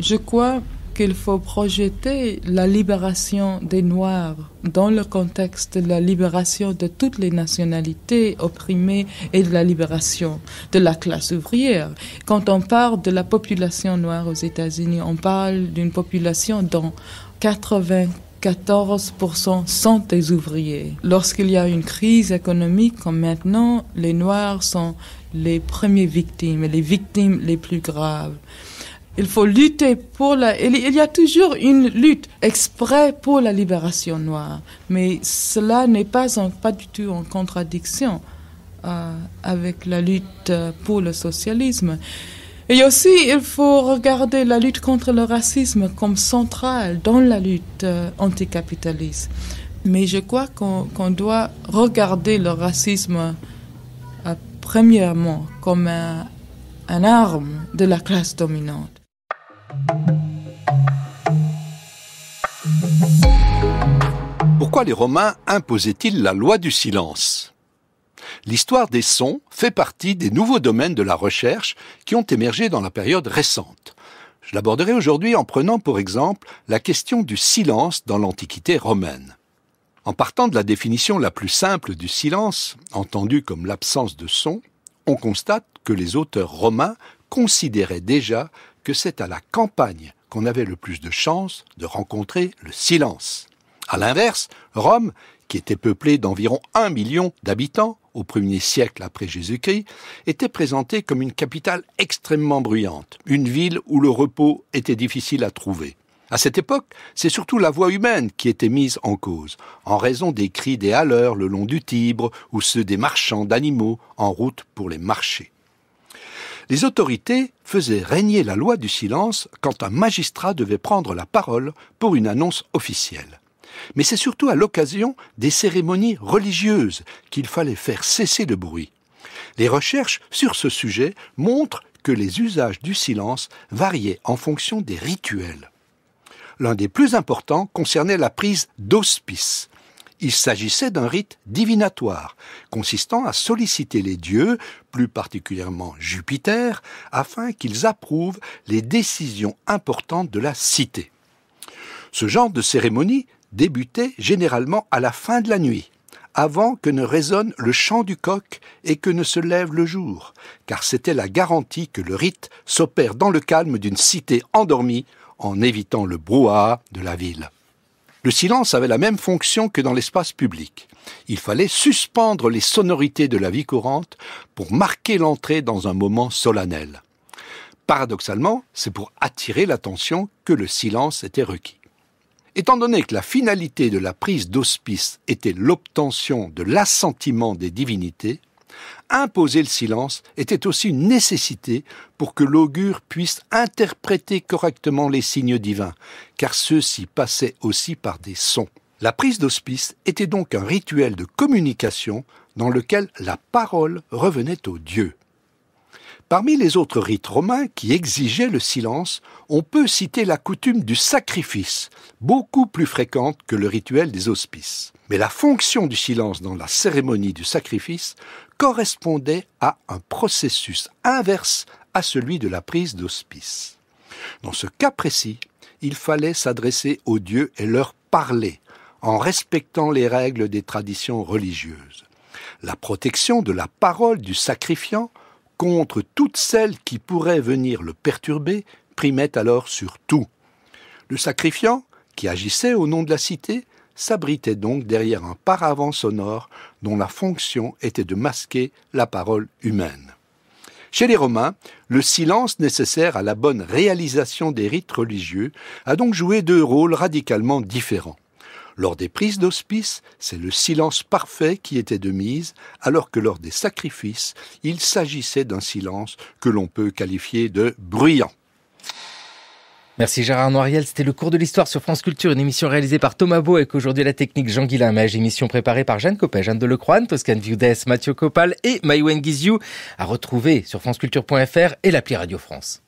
Je crois qu'il faut projeter la libération des Noirs dans le contexte de la libération de toutes les nationalités opprimées et de la libération de la classe ouvrière. Quand on parle de la population noire aux États-Unis, on parle d'une population dont 94% sont des ouvriers. Lorsqu'il y a une crise économique comme maintenant, les Noirs sont les premières victimes, les victimes les plus graves. Il faut lutter pour la. Il y a toujours une lutte exprès pour la libération noire, mais cela n'est pas, en, pas du tout en contradiction euh, avec la lutte euh, pour le socialisme. Et aussi, il faut regarder la lutte contre le racisme comme centrale dans la lutte euh, anticapitaliste. Mais je crois qu'on doit regarder le racisme premièrement comme un, arme de la classe dominante. Pourquoi les Romains imposaient-ils la loi du silence L'histoire des sons fait partie des nouveaux domaines de la recherche qui ont émergé dans la période récente. Je l'aborderai aujourd'hui en prenant pour exemple la question du silence dans l'Antiquité romaine. En partant de la définition la plus simple du silence, entendue comme l'absence de son, on constate que les auteurs romains considéraient déjà que c'est à la campagne qu'on avait le plus de chances de rencontrer le silence. À l'inverse, Rome, qui était peuplée d'environ un million d'habitants au premier siècle après Jésus-Christ, était présentée comme une capitale extrêmement bruyante, une ville où le repos était difficile à trouver. À cette époque, c'est surtout la voix humaine qui était mise en cause, en raison des cris des haleurs le long du Tibre ou ceux des marchands d'animaux en route pour les marchés. Les autorités faisaient régner la loi du silence quand un magistrat devait prendre la parole pour une annonce officielle. Mais c'est surtout à l'occasion des cérémonies religieuses qu'il fallait faire cesser le bruit. Les recherches sur ce sujet montrent que les usages du silence variaient en fonction des rituels l'un des plus importants concernait la prise d'hospice. Il s'agissait d'un rite divinatoire, consistant à solliciter les dieux, plus particulièrement Jupiter, afin qu'ils approuvent les décisions importantes de la cité. Ce genre de cérémonie débutait généralement à la fin de la nuit, avant que ne résonne le chant du coq et que ne se lève le jour, car c'était la garantie que le rite s'opère dans le calme d'une cité endormie en évitant le brouhaha de la ville. Le silence avait la même fonction que dans l'espace public. Il fallait suspendre les sonorités de la vie courante pour marquer l'entrée dans un moment solennel. Paradoxalement, c'est pour attirer l'attention que le silence était requis. Étant donné que la finalité de la prise d'hospice était l'obtention de l'assentiment des divinités, imposer le silence était aussi une nécessité pour que l'augure puisse interpréter correctement les signes divins, car ceux-ci passaient aussi par des sons. La prise d'hospice était donc un rituel de communication dans lequel la parole revenait au dieu. Parmi les autres rites romains qui exigeaient le silence, on peut citer la coutume du sacrifice, beaucoup plus fréquente que le rituel des hospices. Mais la fonction du silence dans la cérémonie du sacrifice correspondait à un processus inverse à celui de la prise d'hospice. Dans ce cas précis, il fallait s'adresser aux dieux et leur parler, en respectant les règles des traditions religieuses. La protection de la parole du sacrifiant contre toutes celles qui pourraient venir le perturber, primait alors sur tout. Le sacrifiant, qui agissait au nom de la cité, s'abritait donc derrière un paravent sonore dont la fonction était de masquer la parole humaine. Chez les Romains, le silence nécessaire à la bonne réalisation des rites religieux a donc joué deux rôles radicalement différents. Lors des prises d'hospice, c'est le silence parfait qui était de mise, alors que lors des sacrifices, il s'agissait d'un silence que l'on peut qualifier de bruyant. Merci Gérard Noiriel, c'était le cours de l'histoire sur France Culture, une émission réalisée par Thomas Beau et aujourd'hui la technique Jean Guilain mage émission préparée par Jeanne Copé, Jeanne croix Toscan Viewdes, Mathieu Copal et Maïwen Giziu. à retrouver sur franceculture.fr et l'appli Radio France.